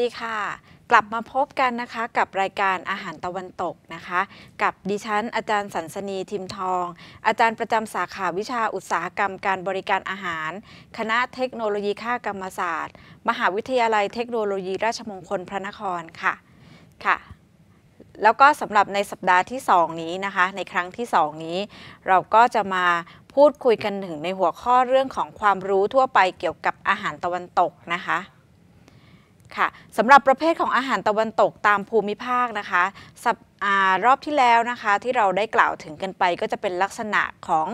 ดีค่ะ กลับมาพบกันนะคะกับรายการอาหารตะวันตกนะคะ กับดิฉันอาจารย์สันสนีทิมทอง อาจารย์ประจำสาขาวิชาอุตสาหกรรมการบริการอาหาร คณะเทคโนโลยีข้ากรรมศาสตร์ มหาวิทยาลัยเทคโนโลยีราชมงคลพระนครค่ะค่ะ แล้วก็สำหรับในสัปดาห์ที่ 2 นี้นะคะ ในครั้งที่ 2 นี้ เราก็จะมาพูดคุยกันถึงในหัวข้อเรื่องของความรู้ทั่วไปเกี่ยวกับอาหารตะวันตกนะคะค่ะสำหรับประเภทของอาหารตะวันตกตามภูมิภาคนะคะรอบที่แล้วนะคะที่เราได้กล่าวถึงกันไป ก็จะเป็นลักษณะของ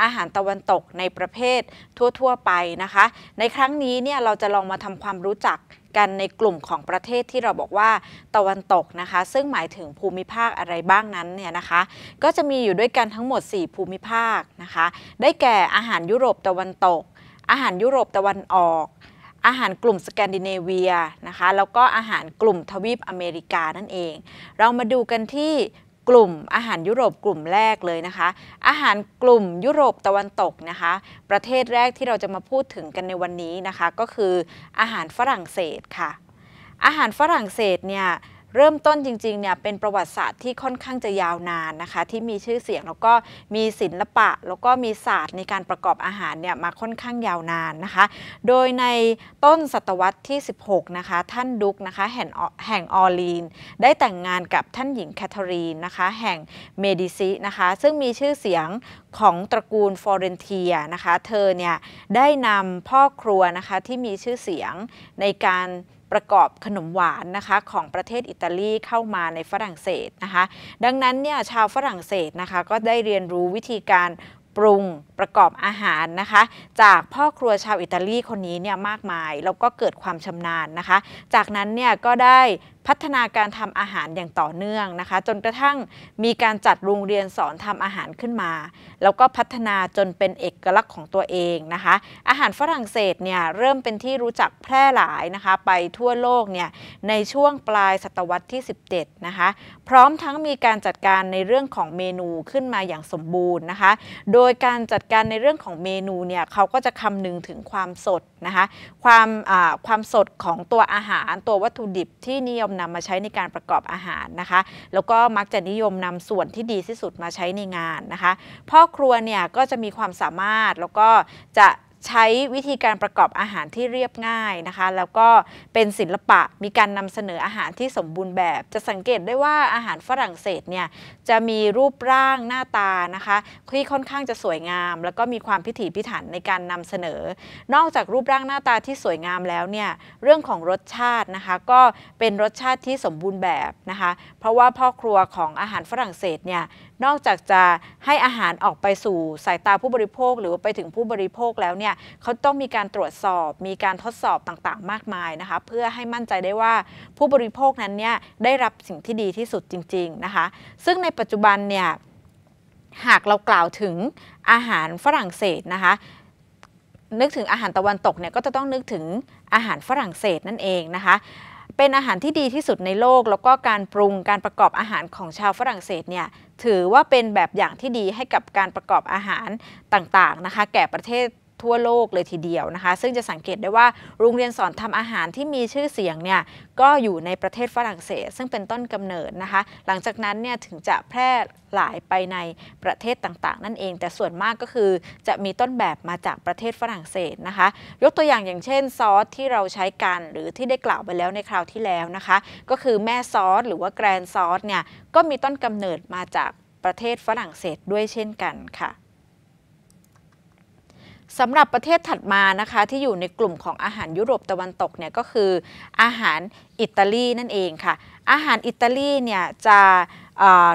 อาหารตะวันตกในประเภททั่วๆ ไปนะคะ ในครั้งนี้เนี่ยเราจะลองมาทำความรู้จักกันในกลุ่มของประเทศที่เราบอกว่าตะวันตกนะคะ ซึ่งหมายถึงภูมิภาคอะไรบ้างนั้นเนี่ยนะคะ ก็จะมีอยู่ด้วยกันทั้งหมด 4 ภูมิภาคนะคะ ได้แก่อาหารยุโรปตะวันตก อาหารยุโรปตะวันออกอาหารกลุ่มสแกนดิเนเวียนะคะแล้วก็อาหารกลุ่มทวีปอเมริกานั่นเอง เรามาดูกันที่กลุ่มอาหารยุโรปกลุ่มแรกเลยนะคะ อาหารกลุ่มยุโรปตะวันตกนะคะ ประเทศแรกที่เราจะมาพูดถึงกันในวันนี้นะคะ ก็คืออาหารฝรั่งเศสค่ะ อาหารฝรั่งเศสเนี่ยเริ่มต้นจริงๆเนี่ยเป็นประวัติศาสตร์ที่ค่อนข้างจะยาวนานนะคะ ที่มีชื่อเสียงแล้วก็มีศิลปะ แล้วก็มีศาสตร์ในการประกอบอาหารเนี่ยมาค่อนข้างยาวนานนะคะ โดยในต้นศตวรรษที่16นะคะท่านดุกนะคะแห่งแห่งออลีน ได้แต่งงานกับท่านหญิงแคทเธอรีนนะคะ แห่งเมดิซินะคะ ซึ่งมีชื่อเสียงของตระกูลฟอเรนเทียนะคะ เธอเนี่ยได้นำพ่อครัวนะคะที่มีชื่อเสียงในการประกอบขนมหวานนะคะ ของประเทศอิตาลีเข้ามาในฝรั่งเศสนะคะ ดังนั้นเนี่ยชาวฝรั่งเศสนะคะ ก็ได้เรียนรู้วิธีการปรุงประกอบอาหารนะคะ จากพ่อครัวชาวอิตาลีคนนี้เนี่ยมากมาย แล้วก็เกิดความชำนาญนะคะ จากนั้นเนี่ยก็ได้พัฒนาการทำอาหารอย่างต่อเนื่องนะคะ จนกระทั่งมีการจัดโรงเรียนสอนทำอาหารขึ้นมา แล้วก็พัฒนาจนเป็นเอกลักษณ์ของตัวเองนะคะอาหารฝรั่งเศสเนี่ยเริ่มเป็นที่รู้จักแพร่หลายนะคะไปทั่วโลกเนี่ยในช่วงปลายศตวรรษที่17นะคะพร้อมทั้งมีการจัดการในเรื่องของเมนูขึ้นมาอย่างสมบูรณ์นะคะ โดยการจัดการในเรื่องของเมนูเนี่ยเขาก็จะคำนึงถึงความสดนะคะความความสดของตัวอาหารตัววัตถุดิบที่นิยมนำมาใช้ในการประกอบอาหารนะคะ แล้วก็มักจะนิยมนำส่วนที่ดีที่สุดมาใช้ในงานนะคะ พ่อครัวเนี่ยก็จะมีความสามารถแล้วก็จะใช้วิธีการประกอบอาหารที่เรียบง่ายนะคะ แล้วก็เป็นศิลปะมีการนำเสนออาหารที่สมบูรณ์แบบ จะสังเกตได้ว่าอาหารฝรั่งเศสเนี่ยจะมีรูปร่างหน้าตานะคะที่ค่อนข้างจะสวยงาม แล้วก็มีความพิถีพิถันในการนำเสนอ นอกจากรูปร่างหน้าตาที่สวยงามแล้วเนี่ยเรื่องของรสชาตินะคะ ก็เป็นรสชาติที่สมบูรณ์แบบนะคะ เพราะว่าพ่อครัวของอาหารฝรั่งเศสเนี่ยนอกจากจะให้อาหารออกไปสู่สายตาผู้บริโภคหรือไปถึงผู้บริโภคแล้วเนี่ยเขาต้องมีการตรวจสอบ มีการทดสอบต่างๆ มากมายนะคะเพื่อให้มั่นใจได้ว่าผู้บริโภคนั้นเนี่ยได้รับสิ่งที่ดีที่สุดจริงๆนะคะซึ่งในปัจจุบันเนี่ยหากเรากล่าวถึงอาหารฝรั่งเศสนะคะนึกถึงอาหารตะวันตกเนี่ยก็จะต้องนึกถึงอาหารฝรั่งเศสนั่นเองนะคะเป็นอาหารที่ดีที่สุดในโลก แล้วก็การปรุงการประกอบอาหารของชาวฝรั่งเศสเนี่ยถือว่าเป็นแบบอย่างที่ดีให้กับการประกอบอาหารต่าง ๆ นะคะแก่ประเทศทั่วโลกเลยทีเดียวนะคะ ซึ่งจะสังเกตได้ว่าโรงเรียนสอนทำอาหารที่มีชื่อเสียงเนี่ย ก็อยู่ในประเทศฝรั่งเศส ซึ่งเป็นต้นกำเนิดนะคะ หลังจากนั้นเนี่ยถึงจะแพร่หลายไปในประเทศต่างๆ นั่นเอง แต่ส่วนมากก็คือจะมีต้นแบบมาจากประเทศฝรั่งเศสนะคะยกตัวอย่างอย่างเช่นซอสที่เราใช้กันหรือที่ได้กล่าวไปแล้วในคราวที่แล้วนะคะ ก็คือแม่ซอสหรือว่าแกรนซอสเนี่ยก็มีต้นกำเนิดมาจากประเทศฝรั่งเศสด้วยเช่นกันค่ะสำหรับประเทศถัดมานะคะที่อยู่ในกลุ่มของอาหารยุโรปตะวันตกเนี่ยก็คืออาหารอิตาลีนั่นเองค่ะอาหารอิตาลีเนี่ยจะ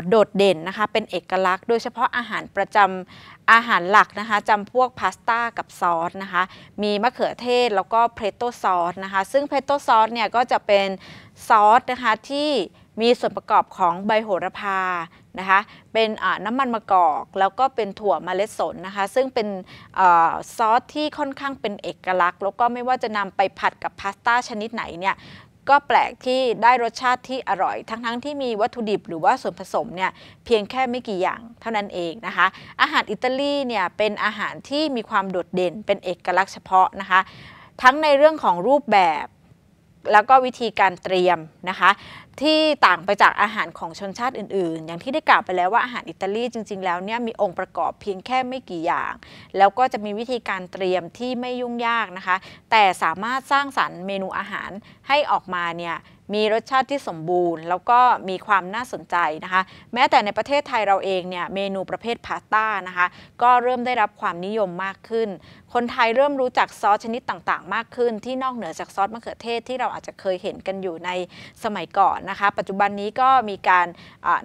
โดดเด่นนะคะเป็นเอกลักษณ์โดยเฉพาะอาหารประจำอาหารหลักนะคะจำพวกพาสต้ากับซอสนะคะ มีมะเขือเทศแล้วก็เพรโตซอสนะคะซึ่งเพรโตซอสเนี่ยก็จะเป็นซอสนะคะที่มีส่วนประกอบของใบโหระพานะคะ เป็นน้ำมันมะกอก แล้วก็เป็นถั่วมเมล็ดสนนะคะ ซึ่งเป็นอซอสที่ค่อนข้างเป็นเอกลักษณ์ แล้วก็ไม่ว่าจะนำไปผัดกับพาสต้าชนิดไหนเนี่ยก็แปลกที่ได้รสชาติที่อร่อย ทั้งๆทที่มีวัตถุดิบหรือว่าส่วนผสมเนี่ยเพียงแค่ไม่กี่อย่างเท่านั้นเองนะคะ อาหารอิตาลีเนี่ยเป็นอาหารที่มีความโดดเด่น เป็นเอกลักษณ์เฉพาะนะคะ ทั้งในเรื่องของรูปแบบ แล้วก็วิธีการเตรียมนะคะที่ต่างไปจากอาหารของชนชาติอื่นๆ อย่างที่ได้กล่าวไปแล้วว่าอาหารอิตาลีจริง ๆแล้วเนี่ยมีองค์ประกอบเพียงแค่ไม่กี่อย่าง แล้วก็จะมีวิธีการเตรียมที่ไม่ยุ่งยากนะคะ แต่สามารถสร้างสรรค์เมนูอาหารให้ออกมาเนี่ยมีรสชาติที่สมบูรณ์แล้วก็มีความน่าสนใจนะคะ แม้แต่ในประเทศไทยเราเองเนี่ยเมนูประเภทพาสต้านะคะก็เริ่มได้รับความนิยมมากขึ้น คนไทยเริ่มรู้จักซอสชนิดต่างๆ มากขึ้น ที่นอกเหนือจากซอสมะเขือเทศ ที่เราอาจจะเคยเห็นกันอยู่ในสมัยก่อนนะคะ ปัจจุบันนี้ก็มีการ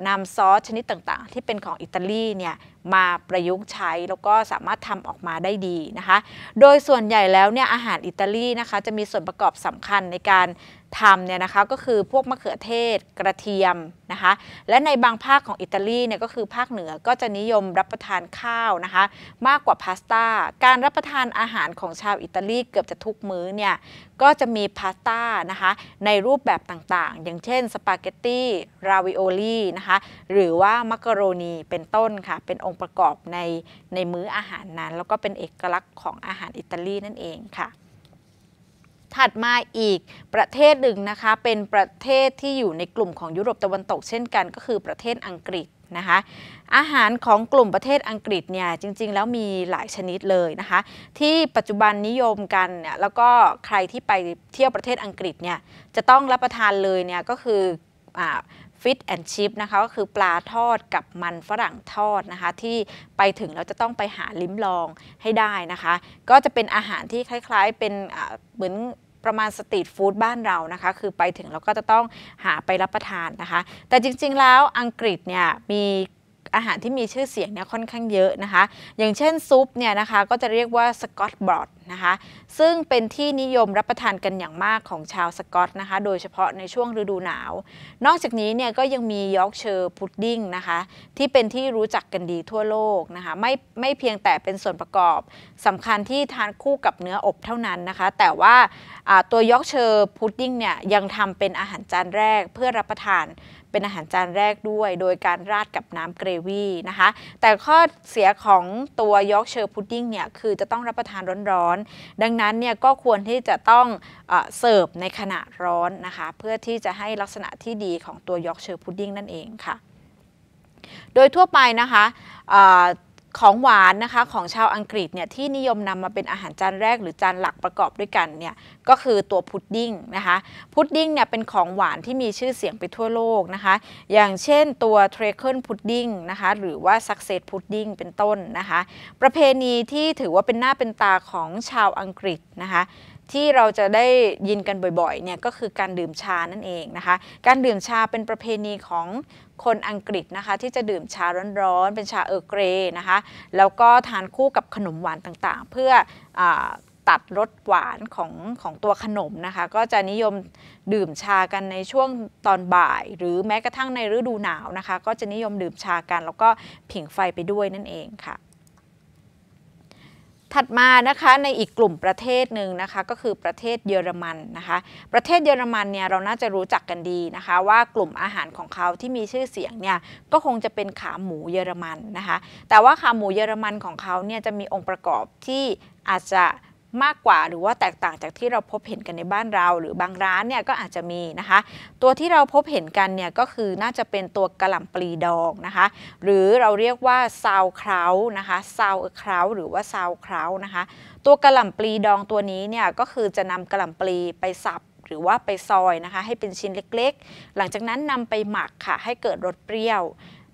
นำซอสชนิดต่างๆ ที่เป็นของอิตาลีเนี่ยมาประยุกต์ใช้แล้วก็สามารถทำออกมาได้ดีนะคะ โดยส่วนใหญ่แล้วเนี่ยอาหารอิตาลีนะคะ จะมีส่วนประกอบสำคัญในการทำเนี่ยนะคะก็คือพวกมะเขือเทศกระเทียมนะคะและในบางภาคของอิตาลีเนี่ยก็คือภาคเหนือก็จะนิยมรับประทานข้าวนะคะมากกว่าพาสต้าการรับประทานอาหารของชาวอิตาลีเกือบจะทุกมื้อเนี่ยก็จะมีพาสต้านะคะในรูปแบบต่างๆ อย่างเช่นสปาเกตตี้ราวิโอลีนะคะหรือว่ามักกะโรนีเป็นต้นค่ะ เป็นองค์ประกอบในในมื้ออาหารนั้น แล้วก็เป็นเอกลักษณ์ของอาหารอิตาลีนั่นเองค่ะถัดมาอีกประเทศหนึ่งนะคะเป็นประเทศที่อยู่ในกลุ่มของยุโรปตะวันตกเช่นกันก็คือประเทศอังกฤษนะคะอาหารของกลุ่มประเทศอังกฤษเนี่ย จริง ๆ แล้วมีหลายชนิดเลยนะคะที่ปัจจุบันนิยมกันเนี่ยแล้วก็ใครที่ไปเที่ยวประเทศอังกฤษเนี่ยจะต้องรับประทานเลยเนี่ยก็คืออฟิตแอนชิพนะคะก็คือปลาทอดกับมันฝรั่งทอดนะคะ ที่ไปถึงเราจะต้องไปหาลิ้มลองให้ได้นะคะ ก็จะเป็นอาหารที่คล้ายๆเป็นเหมือน ประมาณสตรีทฟู้ดบ้านเรานะคะ คือไปถึงเราก็จะต้องหาไปรับประทานนะคะ แต่จริงๆแล้วอังกฤษเนี่ยมีอาหารที่มีชื่อเสียงเนี่ยค่อนข้างเยอะนะคะ อย่างเช่นซุปเนี่ยนะคะก็จะเรียกว่าสกอตบรอดนะคะ ซึ่งเป็นที่นิยมรับประทานกันอย่างมากของชาวสกอตนะคะ โดยเฉพาะในช่วงฤดูหนาว นอกจากนี้เนี่ยก็ยังมียอร์กเชอร์พุดดิ้งนะคะที่เป็นที่รู้จักกันดีทั่วโลกนะคะไม่ไม่เพียงแต่เป็นส่วนประกอบสำคัญที่ทานคู่กับเนื้ออบเท่านั้นนะคะแต่ว่าตัวยอร์กเชอร์พุดดิ้งเนี่ยยังทำเป็นอาหารจานแรกเพื่อรับประทานเป็นอาหารจานแรกด้วยโดยการราดกับน้ำเกรวี่นะคะแต่ข้อเสียของตัวยอร์กเชอร์พุดดิ้งเนี่ยคือจะต้องรับประทานร้อนๆดังนั้นเนี่ยก็ควรที่จะต้องเสิร์ฟในขณะร้อนนะคะเพื่อที่จะให้ลักษณะที่ดีของตัวยอร์กเชอร์พุดดิ้งนั่นเองค่ะโดยทั่วไปนะคะของหวานนะคะของชาวอังกฤษเนี่ยที่นิยมนำมาเป็นอาหารจานแรกหรือจานหลักประกอบด้วยกันเนี่ยก็คือตัวพุดดิ้งนะคะพุดดิ้งเนี่ยเป็นของหวานที่มีชื่อเสียงไปทั่วโลกนะคะอย่างเช่นตัวเทรเคิลพุดดิ้งนะคะหรือว่าซักเซตพุดดิ้งเป็นต้นนะคะประเพณีที่ถือว่าเป็นหน้าเป็นตาของชาวอังกฤษนะคะที่เราจะได้ยินกันบ่อยๆเนี่ยก็คือการดื่มชานั่นเองนะคะการดื่มชาเป็นประเพณีของคนอังกฤษนะคะที่จะดื่มชาร้อนๆเป็นชาเออร์เกรนะคะ แล้วก็ทานคู่กับขนมหวานต่างๆ เพื่ออตัดรสหวานของของตัวขนมนะคะ ก็จะนิยมดื่มชากันในช่วงตอนบ่าย หรือแม้กระทั่งในฤดูหนาวนะคะ ก็จะนิยมดื่มชากันแล้วก็ผิงไฟไปด้วยนั่นเองค่ะถัดมานะคะในอีกกลุ่มประเทศหนึ่งนะคะก็คือประเทศเยอรมันนะคะ ประเทศเยอรมันเนี่ยเราน่าจะรู้จักกันดีนะคะ ว่ากลุ่มอาหารของเขาที่มีชื่อเสียงเนี่ยก็คงจะเป็นขาหมูเยอรมันนะคะ แต่ว่าขาหมูเยอรมันของเขาเนี่ยจะมีองค์ประกอบที่อาจจะมากกว่าหรือว่าแตกต่างจากที่เราพบเห็นกันในบ้านเรา หรือบางร้านเนี่ยก็อาจจะมีนะคะ ตัวที่เราพบเห็นกันเนี่ยก็คือน่าจะเป็นตัวกระหล่ำปลีดองนะคะหรือเราเรียกว่าซาวคราวนะคะซาวคราวหรือว่าซาวคราวนะคะตัวกระหล่ำปลีดองตัวนี้เนี่ยก็คือจะนำกระหล่ำปลีไปสับ หรือว่าไปซอยนะคะให้เป็นชิ้นเล็กๆ หลังจากนั้นนำไปหมักค่ะให้เกิดรสเปรี้ยว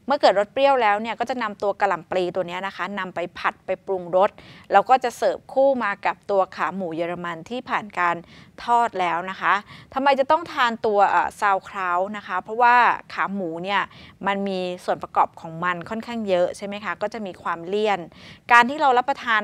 เมื่อเกิดรสเปรี้ยวแล้วเนี่ยก็จะนำตัวกระหล่ำปลีตัวนี้นะคะ นำไปผัดไปปรุงรสแล้วก็จะเสิร์ฟคู่มากับตัวขาหมูเยอรมันที่ผ่านการทอดแล้วนะคะทำไมจะต้องทานตัวซาวคราวนะคะ เพราะว่าขาหมูเนี่ยมันมีส่วนประกอบของมันค่อนข้างเยอะใช่ไหมคะ ก็จะมีความเลี่ยน การที่เรารับประทาน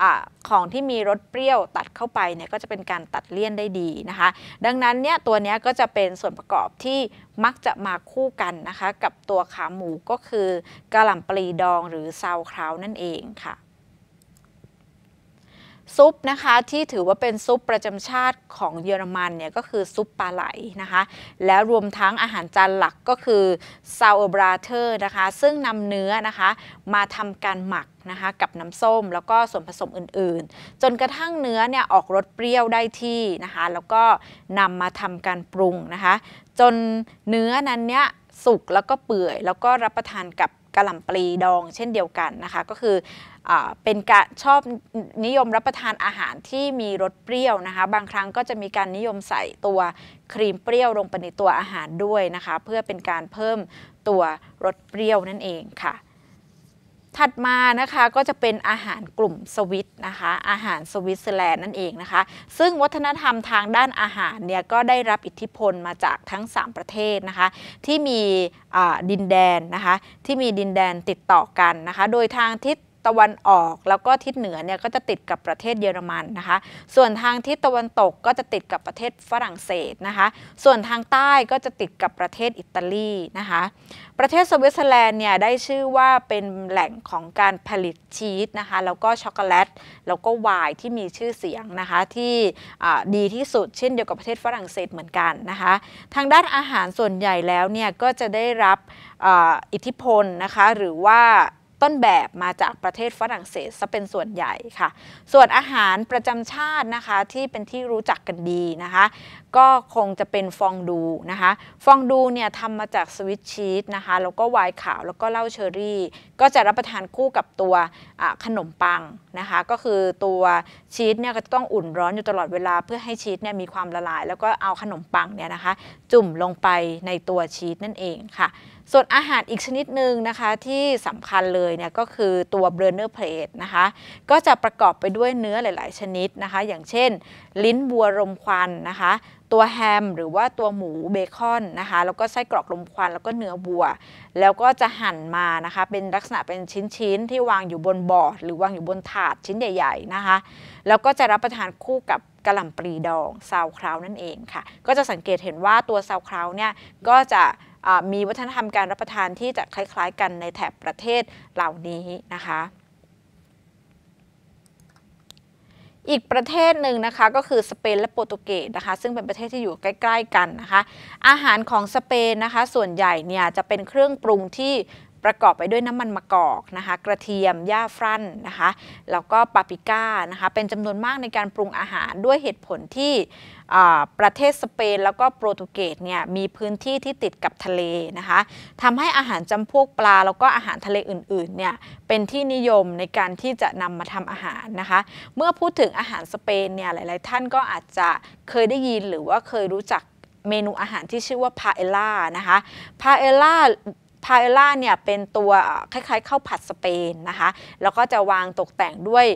อของที่มีรสเปรี้ยวตัดเข้าไปเนี่ยก็จะเป็นการตัดเลี่ยนได้ดีนะคะ ดังนั้นเนี่ยตัวนี้ก็จะเป็นส่วนประกอบที่มักจะมาคู่กันนะคะ กับตัวขาหมูก็คือกระหล่ำปลีดองหรือซาวคราวนั่นเองค่ะซุปนะคะที่ถือว่าเป็นซุปประจำชาติของเยอรมันเนี่ยก็คือซุปปลาไหลนะคะแล้วรวมทั้งอาหารจานหลักก็คือซาวอบราเทอร์นะคะซึ่งนำเนื้อนะคะมาทำการหมักนะคะกับน้ำส้มแล้วก็ส่วนผสมอื่นๆ จนกระทั่งเนื้อเนี่ยออกรสเปรี้ยวได้ที่นะคะแล้วก็นำมาทำการปรุงนะคะจนเนื้อนั้นเนี่ยสุกแล้วก็เปื่อยแล้วก็รับประทานกับกระหล่ำปลีดอง เช่นเดียวกันนะคะก็คืออเป็นการชอบนิยมรับประทานอาหารที่มีรสเปรี้ยวนะคะ บางครั้งก็จะมีการนิยมใส่ตัวครีมเปรี้ยวลงไปในตัวอาหารด้วยนะคะ เพื่อเป็นการเพิ่มตัวรสเปรี้ยวนั่นเองค่ะถัดมานะคะก็จะเป็นอาหารกลุ่มสวิตนะคะอาหารสวิตเซอร์แลนด์นั่นเองนะคะซึ่งวัฒนธรรมทางด้านอาหารเนี่ยก็ได้รับอิทธิพลมาจากทั้ง 3 ประเทศนะคะที่มีดินแดนนะคะที่มีดินแดนติดต่อกันนะคะโดยทางทิศตะวันออกแล้วก็ทิศเหนือเนี่ยก็จะติดกับประเทศเยอรมันนะคะส่วนทางทิศตะวันตกก็จะติดกับประเทศฝรั่งเศสนะคะส่วนทางใต้ก็จะติดกับประเทศอิตาลีนะคะประเทศสวิตเซอร์แลนด์เนี่ยได้ชื่อว่าเป็นแหล่งของการผลิตชีสนะคะแล้วก็ช็อกโกแลต แล้วก็ไวน์ที่มีชื่อเสียงนะคะที่ดีที่สุดเช่นเดียวกับประเทศฝรั่งเศสเหมือนกันนะคะทางด้านอาหารส่วนใหญ่แล้วเนี่ยก็จะได้รับอิทธิพลนะคะหรือว่าต้นแบบมาจากประเทศฝรั่งเศสซะเป็นส่วนใหญ่ค่ะ ส่วนอาหารประจำชาตินะคะที่เป็นที่รู้จักกันดีนะคะก็คงจะเป็นฟองดูนะคะ ฟองดูเนี่ยทำมาจากสวิตชีสนะคะ แล้วก็ไวน์ขาวแล้วก็เหล้าเชอรี่ ก็จะรับประทานคู่กับตัวขนมปังนะคะ ก็คือตัวชีสเนี่ยก็ต้องอุ่นร้อนอยู่ตลอดเวลา เพื่อให้ชีสเนี่ยมีความละลาย แล้วก็เอาขนมปังเนี่ยนะคะ จุ่มลงไปในตัวชีสนั่นเองค่ะ ส่วนอาหารอีกชนิดหนึ่งนะคะที่สำคัญเลยเนี่ยก็คือตัวเบรนเนอร์เพลทนะคะ ก็จะประกอบไปด้วยเนื้อหลาย ๆ ชนิดนะคะ อย่างเช่นลิ้นบัวรมควันนะคะ ตัวแฮมหรือว่าตัวหมูเบคอนนะคะ แล้วก็ไส้กรอกรมควัน แล้วก็เนื้อบัว แล้วก็จะหั่นมานะคะ เป็นลักษณะเป็นชิ้นๆที่วางอยู่บนบอร์ดหรือวางอยู่บนถาดชิ้นใหญ่ ๆนะคะ แล้วก็จะรับประทานคู่กับกระหล่ำปลีดองซาวคราวนั่นเองค่ะ ก็จะสังเกตเห็นว่าตัวซาวคราวเนี่ยก็จะมีวัฒนธรรมการรับประทานที่จะคล้ายๆ กันในแถบประเทศเหล่านี้นะคะอีกประเทศหนึ่งนะคะก็คือสเปนและโปรตุเกสนะคะซึ่งเป็นประเทศที่อยู่ใกล้ๆกันนะคะอาหารของสเปนนะคะ ส่วนใหญ่เนี่ยจะเป็นเครื่องปรุงที่ประกอบไปด้วยน้ำมันมะกอกนะคะกระเทียมหญ้าฟรั่นนะคะแล้วก็ปาปิก้านะคะเป็นจำนวนมากในการปรุงอาหารด้วยเหตุผลที่ประเทศสเปนแล้วก็โปรตุเกสเนี่ยมีพื้นที่ที่ติดกับทะเลนะคะทำให้อาหารจำพวกปลา แล้วก็อาหารทะเลอื่นๆเนี่ยเป็นที่นิยมในการที่จะนำมาทำอาหารนะคะ เมื่อพูดถึงอาหารสเปนเนี่ยหลายๆท่านก็อาจจะเคยได้ยินหรือว่าเคยรู้จักเมนูอาหารที่ชื่อว่าพาเอล่านะคะพาเอล่าพาเอล่าเนี่ยเป็นตัว คล้ายๆข้าวผัดสเปนนะคะแล้วก็จะวางตกแต่งด้วย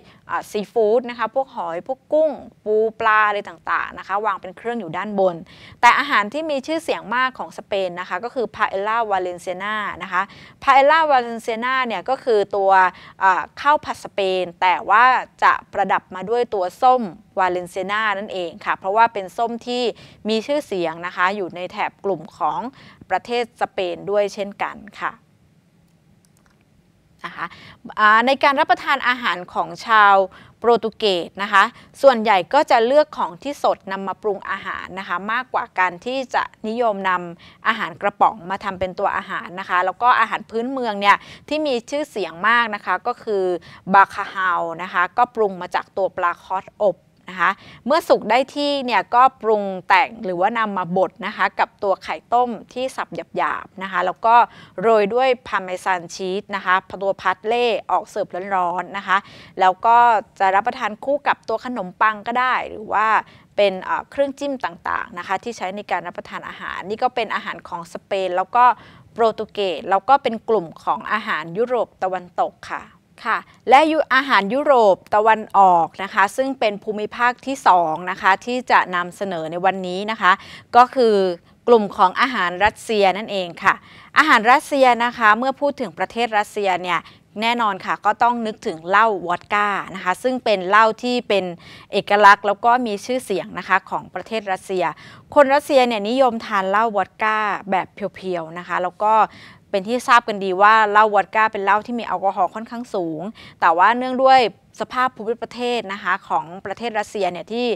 ซีฟู้ดนะคะพวกหอยพวกกุ้ง ปูปลาอะไรต่างๆนะคะ วางเป็นเครื่องอยู่ด้านบน แต่อาหารที่มีชื่อเสียงมากของสเปนนะคะก็คือพาเอล่าวาเลนเซียนานะคะพาเอล่าวาเลนเซียนาเนี่ยก็คือตัวข้าวผัดสเปน แต่ว่าจะประดับมาด้วยตัวส้มวาเลนเซียนานั่นเองค่ะ เพราะว่าเป็นส้มที่มีชื่อเสียงนะคะอยู่ในแถบกลุ่มของประเทศสเปนด้วยเช่นกันค่ะนะคะในการรับประทานอาหารของชาวโปรตุเกสนะคะส่วนใหญ่ก็จะเลือกของที่สดนำมาปรุงอาหารนะคะมากกว่าการที่จะนิยมนำอาหารกระป๋องมาทำเป็นตัวอาหารนะคะแล้วก็อาหารพื้นเมืองเนี่ยที่มีชื่อเสียงมากนะคะก็คือบาคาเฮานะคะก็ปรุงมาจากตัวปลาคอสอบนะคะเมื่อสุกได้ที่เนี่ยก็ปรุงแต่งหรือว่านำมาบดนะคะกับตัวไข่ต้มที่สับหยาบๆนะคะ แล้วก็โรยด้วยพาร์เมซานชีสนะคะตัวพาดเล่ออกเสิร์ฟร้อนๆนะคะแล้วก็จะรับประทานคู่กับตัวขนมปังก็ได้หรือว่าเป็นเครื่องจิ้มต่างๆนะคะที่ใช้ในการรับประทานอาหาร นี่ก็เป็นอาหารของสเปน แล้วก็โปรตุเกสแล้วก็เป็นกลุ่มของอาหารยุโรปตะวันตกค่ะค่ะและอาหารยุโรปตะวันออกนะคะ ซึ่งเป็นภูมิภาคที่2นะคะที่จะนำเสนอในวันนี้นะคะ ก็คือกลุ่มของอาหารรัสเซียนั่นเองค่ะ อาหารรัสเซียนะคะเมื่อพูดถึงประเทศรัสเซียเนี่ยแน่นอนค่ะก็ต้องนึกถึงเหล้าวอดก้านะคะซึ่งเป็นเหล้าที่เป็นเอกลักษณ์แล้วก็มีชื่อเสียงนะคะของประเทศรัสเซีย คนรัสเซียเนี่ยนิยมทานเหล้าวอดก้าแบบเพียวๆนะคะแล้วก็เป็นที่ทราบกันดีว่าเหล้าวอดก้าเป็นเหล้าที่มีแอลกอฮอล์ค่อนข้างสูง แต่ว่าเนื่องด้วยสภาพภูมิประเทศนะคะของประเทศรัสเซียเนี่ยที่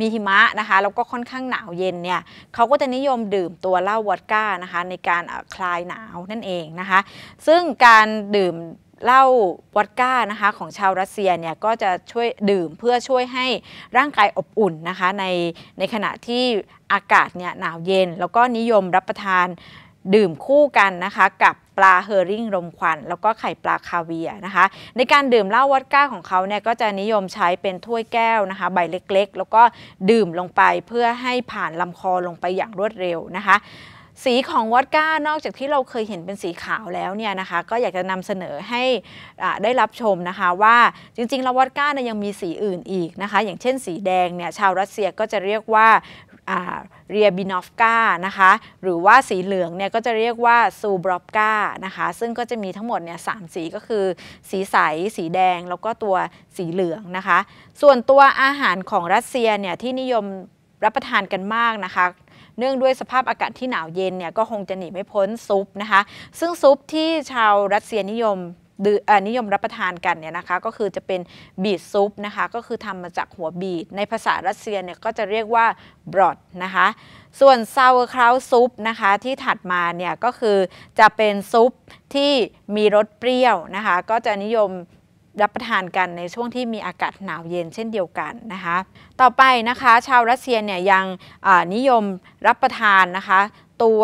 มีหิมะนะคะแล้วก็ค่อนข้างหนาวเย็นเนี่ยเขาก็จะนิยมดื่มตัวเหล้าวอดก้านะคะในการคลายหนาวนั่นเองนะคะ ซึ่งการดื่มเหล้าวอดก้านะคะของชาวรัสเซียเนี่ยก็จะช่วยดื่มเพื่อช่วยให้ร่างกายอบอุ่นนะคะในในขณะที่อากาศเนี่ยหนาวเย็น แล้วก็นิยมรับประทานดื่มคู่กันนะคะกับปลาเฮอริ่งรมควัน แล้วก็ไข่ปลาคาเวียนะคะ ในการดื่มเหล้าวอดก้าของเขาเนี่ยก็จะนิยมใช้เป็นถ้วยแก้วนะคะ ใบเล็กๆ แล้วก็ดื่มลงไปเพื่อให้ผ่านลำคอลงไปอย่างรวดเร็วนะคะ สีของวอดก้านอกจากที่เราเคยเห็นเป็นสีขาวแล้วเนี่ยนะคะก็อยากจะนำเสนอให้ได้รับชมนะคะว่าจริงๆ แล้ววอดก้าเนี่ยยังมีสีอื่นอีกนะคะ อย่างเช่น สีแดงเนี่ยชาวรัสเซียก็จะเรียกว่าเรียบินอฟกานะคะหรือว่าสีเหลืองเนี่ยก็จะเรียกว่าซูบรอฟกานะคะซึ่งก็จะมีทั้งหมดเนี่ยสสีก็คือ สีใส สีแดงแล้วก็ตัวสีเหลืองนะคะ ส่วนตัวอาหารของรัสเซียเนี่ยที่นิยมรับประทานกันมากนะคะ เนื่องด้วยสภาพอากาศที่หนาวเย็นเนี่ยก็คงจะหนีไม่พ้นซุปนะคะซึ่งซุปที่ชาวรัสเซียนิยมนิยมรับประทานกันเนี่ยนะคะก็คือจะเป็นบีทซุปนะคะก็คือทำมาจากหัวบีทในภาษารัสเซียเนี่ยก็จะเรียกว่าบรอดนะคะส่วนซาวคราวซุปนะคะที่ถัดมาเนี่ยก็คือจะเป็นซุปที่มีรสเปรี้ยวนะคะ ก็จะนิยมรับประทานกันในช่วงที่มีอากาศหนาวเย็นเช่นเดียวกันนะคะ ต่อไปนะคะ ชาวรัสเซียเนี่ยยังนิยมรับประทานนะคะตัว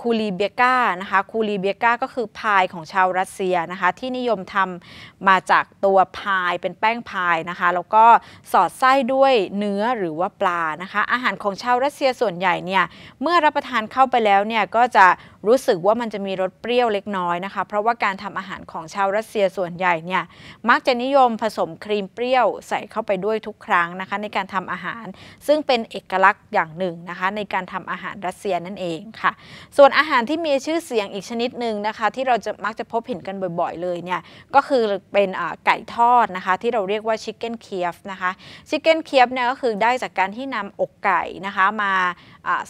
คูลีเบียกานะคะ คูลีเบียกาก็คือพายของชาวรัสเซียนะคะ ที่นิยมทำมาจากตัวพายเป็นแป้งพายนะคะ แล้วก็สอดไส้ด้วยเนื้อหรือว่าปลานะคะ อาหารของชาวรัสเซียส่วนใหญ่เนี่ย เมื่อรับประทานเข้าไปแล้วเนี่ย ก็จะรู้สึกว่ามันจะมีรสเปรี้ยวเล็กน้อยนะคะ เพราะว่าการทำอาหารของชาวรัสเซียส่วนใหญ่เนี่ย มักจะนิยมผสมครีมเปรี้ยวใส่เข้าไปด้วยทุกครั้งนะคะ ในการทำอาหาร ซึ่งเป็นเอกลักษณ์อย่างหนึ่งนะคะในการทำอาหารรัสเซียนั่นเองค่ะส่วนอาหารที่มีชื่อเสียงอีกชนิดหนึ่งนะคะ ที่เราจะมักจะพบเห็นกันบ่อยๆ เลยเนี่ยก็คือเป็นไก่ทอดนะคะ ที่เราเรียกว่าชิคเก้นเคียฟนะคะชิคเก้นเคียฟเนี่ยก็คือได้จากการที่นำอกไก่นะคะมา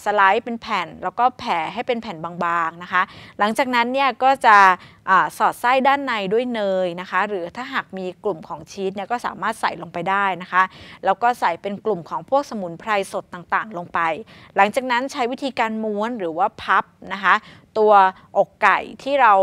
สไลด์เป็นแผ่นแล้วก็แผ่ให้เป็นแผ่นบางๆนะคะ หลังจากนั้นเนี่ยก็จะสอดไส้ด้านในด้วยเนยนะคะ หรือถ้าหากมีกลุ่มของชีสเนี่ยก็สามารถใส่ลงไปได้นะคะแล้วก็ใส่เป็นกลุ่มของพวกสมุนไพรสดต่าง ๆ ลงไป หลังจากนั้นใช้วิธีการม้วนหรือว่าพับนะคะตัวอกไก่ที่เรา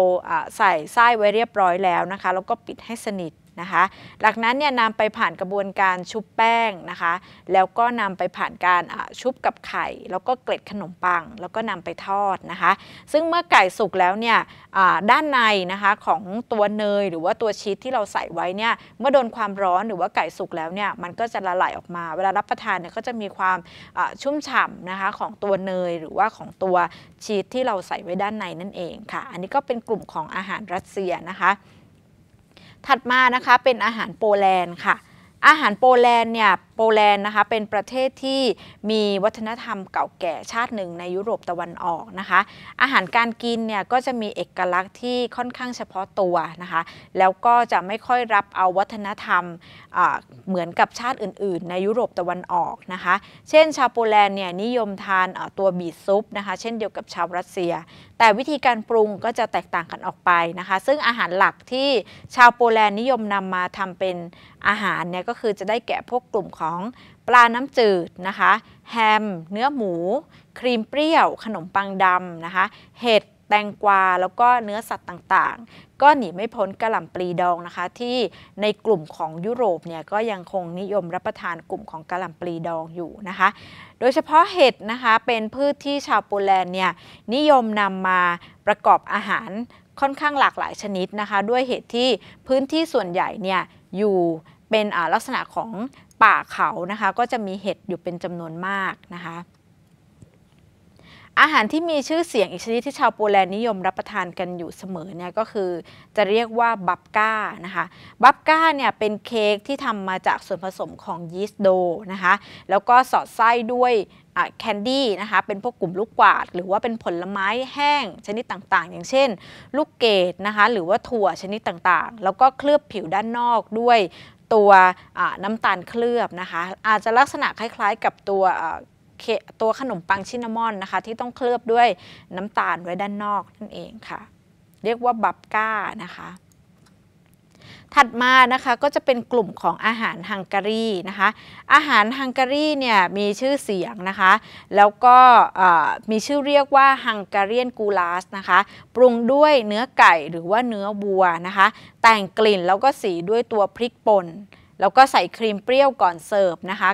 ใส่ไส้ไว้เรียบร้อยแล้วนะคะ แล้วก็ปิดให้สนิทนะคะหลังนั้นเนี่ยนำไปผ่านกระบวนการชุบแป้งนะคะ แล้วก็นำไปผ่านการชุบกับไข่ แล้วก็เกล็ดขนมปัง แล้วก็นำไปทอดนะคะ ซึ่งเมื่อไก่สุกแล้วเนี่ยด้านในนะคะของตัวเนย หรือว่าตัวชีสที่เราใส่ไว้เนี่ย เมื่อโดนความร้อนหรือว่าไก่สุกแล้วเนี่ย มันก็จะละลายออกมา เวลารับประทานเนี่ยก็จะมีความชุ่มฉ่ำนะคะของตัวเนยหรือว่าของตัวชีสที่เราใส่ไว้ด้านในนั่นเองค่ะ อันนี้ก็เป็นกลุ่มของอาหารรัสเซียนะคะถัดมานะคะเป็นอาหารโปแลนด์ค่ะ อาหารโปแลนด์เนี่ยโปแลนด์นะคะเป็นประเทศที่มีวัฒนธรรมเก่าแก่ชาติหนึ่งในยุโรปตะวันออกนะคะอาหารการกินเนี่ยก็จะมีเอกลักษณ์ที่ค่อนข้างเฉพาะตัวนะคะแล้วก็จะไม่ค่อยรับเอาวัฒนธรรมเหมือนกับชาติอื่นๆ ในยุโรปตะวันออกนะคะเช่น ชาวโปแลนด์เนี่ยนิยมทานตัวบีทซุปนะคะเช่นเดียวกับชาวรัสเซีย แต่วิธีการปรุงก็จะแตกต่างกันออกไปนะคะซึ่งอาหารหลักที่ชาวโปแลนด์นิยมนำมาทำเป็นอาหารเนี่ยก็คือจะได้แก่พวกกลุ่มของของปลาน้ำจืดนะคะ แฮม เนื้อหมู ครีมเปรี้ยว ขนมปังดำนะคะ เห็ดแตงกวาแล้วก็เนื้อสัตว์ต่างๆ ก็หนีไม่พ้นกระหล่ำปลีดองนะคะ ที่ในกลุ่มของยุโรปเนี่ยก็ยังคงนิยมรับประทานกลุ่มของกระหล่ำปลีดองอยู่นะคะ โดยเฉพาะเห็ดนะคะเป็นพืชที่ชาวโปแลนด์เนี่ยนิยมนำมาประกอบอาหารค่อนข้างหลากหลายชนิดนะคะ ด้วยเหตุที่พื้นที่ส่วนใหญ่เนี่ยอยู่เป็นลักษณะของป่าเขานะคะก็จะมีเห็ดอยู่เป็นจำนวนมากนะคะอาหารที่มีชื่อเสียงอีกชนิดที่ชาวโปแลนด์นิยมรับประทานกันอยู่เสมอเนี่ยก็คือจะเรียกว่าบับก้านะคะบับก้าเนี่ยเป็นเค้กที่ทำมาจากส่วนผสมของยีสต์โดนะคะแล้วก็สอดไส้ด้วยแคนดี้นะคะเป็นพวกกลุ่มลูกกวาด หรือว่าเป็นผลไม้แห้งชนิดต่างๆ อย่างเช่นลูกเกดนะคะหรือว่าถั่วชนิดต่าง ๆ แล้วก็เคลือบผิวด้านนอกด้วยตัวน้ำตาลเคลือบนะคะ อาจจะลักษณะคล้ายๆกับตัวตัวขนมปังชินามอนนะคะ ที่ต้องเคลือบด้วยน้ำตาลไว้ด้านนอกนั่นเองค่ะ เรียกว่าบับก้า นะคะถัดมานะคะก็จะเป็นกลุ่มของอาหารฮังการีนะคะ อาหารฮังการีเนี่ยมีชื่อเสียงนะคะ แล้วก็มีชื่อเรียกว่าฮังการีนกูลาสนะคะ ปรุงด้วยเนื้อไก่หรือว่าเนื้อบัวนะคะ แต่งกลิ่นแล้วก็สีด้วยตัวพริกป่นแล้วก็ใส่ครีมเปรี้ยวก่อนเสิร์ฟนะคะ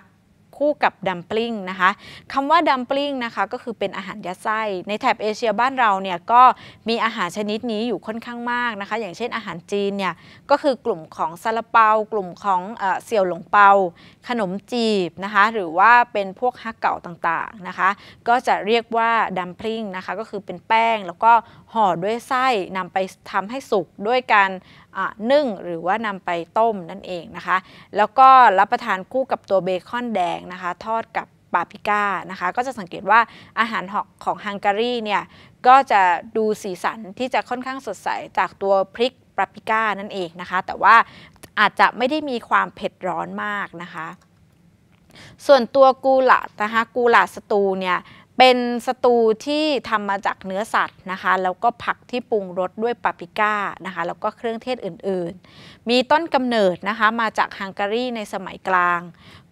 คู่กับดัมปลิงนะคะคำว่าดัมปลิงนะคะก็คือเป็นอาหารยัดไส้ในแถบเอเชียบ้านเราเนี่ยก็มีอาหารชนิดนี้อยู่ค่อนข้างมากนะคะ อย่างเช่น อาหารจีนเนี่ยก็คือกลุ่มของซาลาเปา กลุ่มของเสี่ยวหลงเปา ขนมจีบนะคะหรือว่าเป็นพวกฮักเก่าต่างๆนะคะ ก็จะเรียกว่าดัมปลิงนะคะก็คือเป็นแป้งแล้วก็ห่อด้วยไส้นำไปทำให้สุกด้วยการนึ่งหรือว่านำไปต้มนั่นเองนะคะ แล้วก็รับประทานคู่กับตัวเบคอนแดงนะคะ ทอดกับปาปิก้านะคะ ก็จะสังเกตว่าอาหารหอกของฮังการีเนี่ย ก็จะดูสีสันที่จะค่อนข้างสดใสจากตัวพริกปาปิก้านั่นเองนะคะ แต่ว่าอาจจะไม่ได้มีความเผ็ดร้อนมากนะคะ ส่วนตัวกูหละนะคะกูหละสตูเนี่ยเป็นสตูที่ทำมาจากเนื้อสัตว์นะคะแล้วก็ผักที่ปรุงรสด้วยปาปริก้านะคะแล้วก็เครื่องเทศอื่นๆ มีต้นกำเนิดนะคะมาจากฮังการีในสมัยกลาง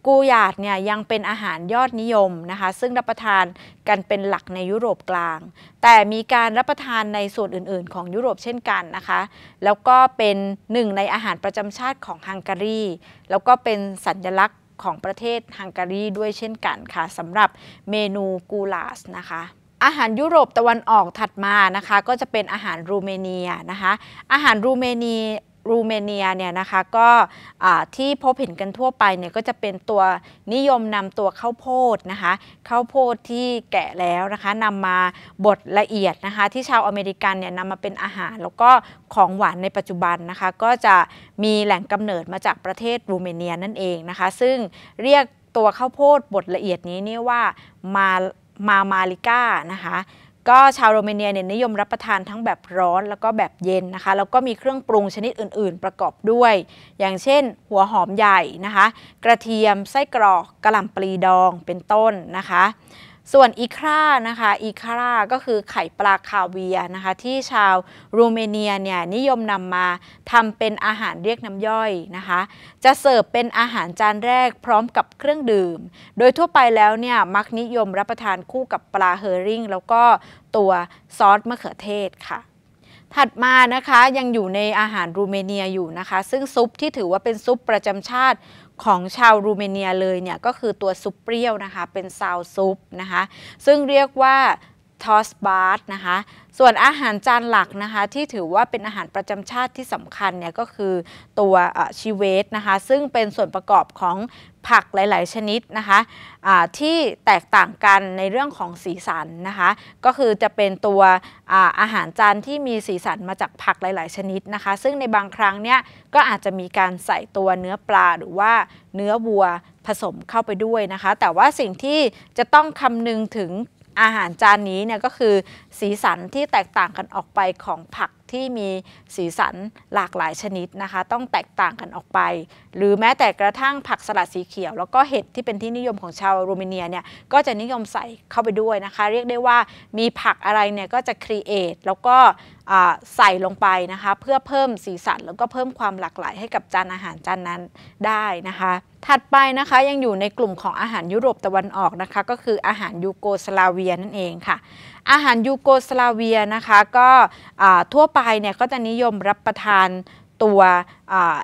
กูยาดเนี่ยยังเป็นอาหารยอดนิยมนะคะซึ่งรับประทานกันเป็นหลักในยุโรปกลาง แต่มีการรับประทานในส่วนอื่น ๆ ของยุโรปเช่นกันนะคะ แล้วก็เป็นหนึ่งในอาหารประจำชาติของฮังการีแล้วก็เป็นสัญลักษณของประเทศฮังการีด้วยเช่นกันค่ะสำหรับเมนูกูลาสนะคะ อาหารยุโรปตะวันออกถัดมานะคะ ก็จะเป็นอาหารรูเมเนียนะคะ อาหารรูเมเนียรูเมเนียเนี่ยนะคะก็ที่พบเห็นกันทั่วไปเนี่ยก็จะเป็นตัวนิยมนำตัวข้าวโพดนะคะข้าวโพดที่แกะแล้วนะคะนำมาบดละเอียดนะคะที่ชาวอเมริกันเนี่ยนำมาเป็นอาหาร แล้วก็ของหวานในปัจจุบันนะคะก็จะมีแหล่งกำเนิดมาจากประเทศรูเมเนียนั่นเองนะคะ ซึ่งเรียกตัวข้าวโพดบดละเอียดนี้นี่ว่ามามามาลิก้านะคะก็ชาวโรมาเนียเนี่ยนิยมรับประทานทั้งแบบร้อนแล้วก็แบบเย็นนะคะ แล้วก็มีเครื่องปรุงชนิดอื่นๆประกอบด้วย อย่างเช่นหัวหอมใหญ่นะคะ กระเทียมไส้กรอกกระหล่ำปลีดองเป็นต้นนะคะส่วนอีคร่านะคะอีคร่าก็คือไข่ปลาคาเวียนะคะที่ชาวรูเมเนียเนี่ยนิยมนำมาทำเป็นอาหารเรียกน้ำย่อยนะคะ จะเสิร์ฟเป็นอาหารจานแรกพร้อมกับเครื่องดื่ม โดยทั่วไปแล้วเนี่ยมักนิยมรับประทานคู่กับปลาเฮอริ่งแล้วก็ตัวซอสมะเขือเทศค่ะ ถัดมานะคะยังอยู่ในอาหารรูเมเนียอยู่นะคะ ซึ่งซุปที่ถือว่าเป็นซุปประจำชาติของชาวรูเมเนียเลยเนี่ยก็คือตัวซุปเปรี้ยวนะคะ เป็นซาวซุปนะคะ ซึ่งเรียกว่า ทอสบาร์นะคะส่วนอาหารจานหลักนะคะที่ถือว่าเป็นอาหารประจำชาติที่สำคัญเนี่ยก็คือตัวชีเวตนะคะซึ่งเป็นส่วนประกอบของผักหลาย ๆชนิดนะคะะที่แตกต่างกันในเรื่องของสีสันนะคะก็คือจะเป็นตัวอาอาหารจานที่มีสีสันมาจากผักหลายๆ ชนิดนะคะ ซึ่งในบางครั้งเนี่ยก็อาจจะมีการใส่ตัวเนื้อปลาหรือว่าเนื้อวัวผสมเข้าไปด้วยนะคะแต่ว่าสิ่งที่จะต้องคำนึงถึงอาหารจานนี้เนี่ยก็คือสีสันที่แตกต่างกันออกไปของผักที่มีสีสันหลากหลายชนิดนะคะ ต้องแตกต่างกันออกไป หรือแม้แต่กระทั่งผักสลัดสีเขียวแล้วก็เห็ดที่เป็นที่นิยมของชาวโรมาเนียเนี่ยก็จะนิยมใส่เข้าไปด้วยนะคะ เรียกได้ว่ามีผักอะไรเนี่ยก็จะครีเอทแล้วก็ใส่ลงไปนะคะ เพื่อเพิ่มสีสันแล้วก็เพิ่มความหลากหลายให้กับจานอาหารจานนั้นได้นะคะ ถัดไปนะคะยังอยู่ในกลุ่มของอาหารยุโรปตะวันออกนะคะ ก็คืออาหารยูโกสลาเวียนั่นเองค่ะอาหารยูโกสลาเวียนะคะก็ทั่วไปเนี่ยก็จะนิยมรับประทานตัว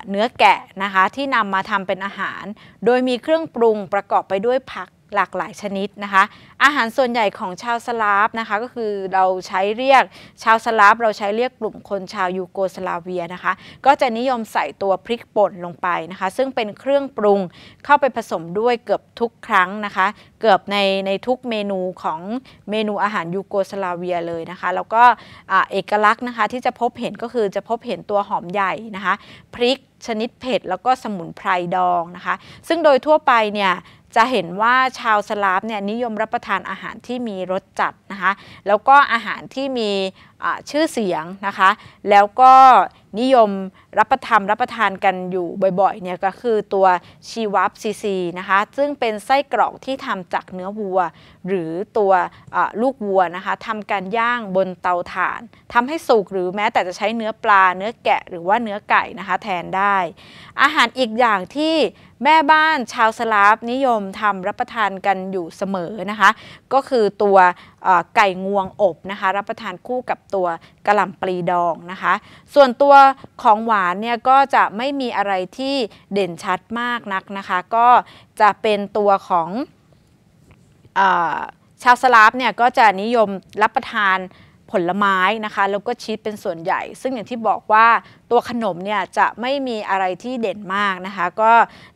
เนื้อแกะนะคะที่นำมาทำเป็นอาหาร โดยมีเครื่องปรุงประกอบไปด้วยผักหลากหลายชนิดนะคะ อาหารส่วนใหญ่ของชาวสลาฟนะคะก็คือเราใช้เรียกชาวสลาฟเราใช้เรียกกลุ่มคนชาวยูโกสลาเวียนะคะ ก็จะนิยมใส่ตัวพริกป่นลงไปนะคะ ซึ่งเป็นเครื่องปรุงเข้าไปผสมด้วยเกือบทุกครั้งนะคะ เกือบในในทุกเมนูของเมนูอาหารยูโกสลาเวียเลยนะคะ แล้วก็เอกลักษณ์นะคะที่จะพบเห็นก็คือจะพบเห็นตัวหอมใหญ่นะคะพริกชนิดเผ็ดแล้วก็สมุนไพรดองนะคะ ซึ่งโดยทั่วไปเนี่ยจะเห็นว่าชาวสลาฟเนี่ยนิยมรับประทานอาหารที่มีรสจัดนะคะแล้วก็อาหารที่มีชื่อเสียงนะคะแล้วก็นิยมรับประทานรับประทานกันอยู่บ่อยๆเนี่ยก็คือตัวชีวับซีซีนะคะซึ่งเป็นไส้กรอกที่ทำจากเนื้อวัว หรือตัวลูกวัวนะคะทำการย่างบนเตาถ่านทำให้สุกหรือแม้แต่จะใช้เนื้อปลาเนื้อแกะหรือว่าเนื้อไก่นะคะแทนได้ อาหารอีกอย่างที่แม่บ้านชาวสลาฟนิยมทำรับประทานกันอยู่เสมอนะคะ ก็คือตัวไก่งวงอบนะคะรับประทานคู่กับตัวกระหล่ำปลีดองนะคะส่วนตัวของหวานเนี่ยก็จะไม่มีอะไรที่เด่นชัดมากนักนะคะ ก็จะเป็นตัวของอชาวสลาฟเนี่ยก็จะนิยมรับประทานผลไม้นะคะ แล้วก็ชีสเป็นส่วนใหญ่ ซึ่งอย่างที่บอกว่าตัวขนมเนี่ยจะไม่มีอะไรที่เด่นมากนะคะ ก็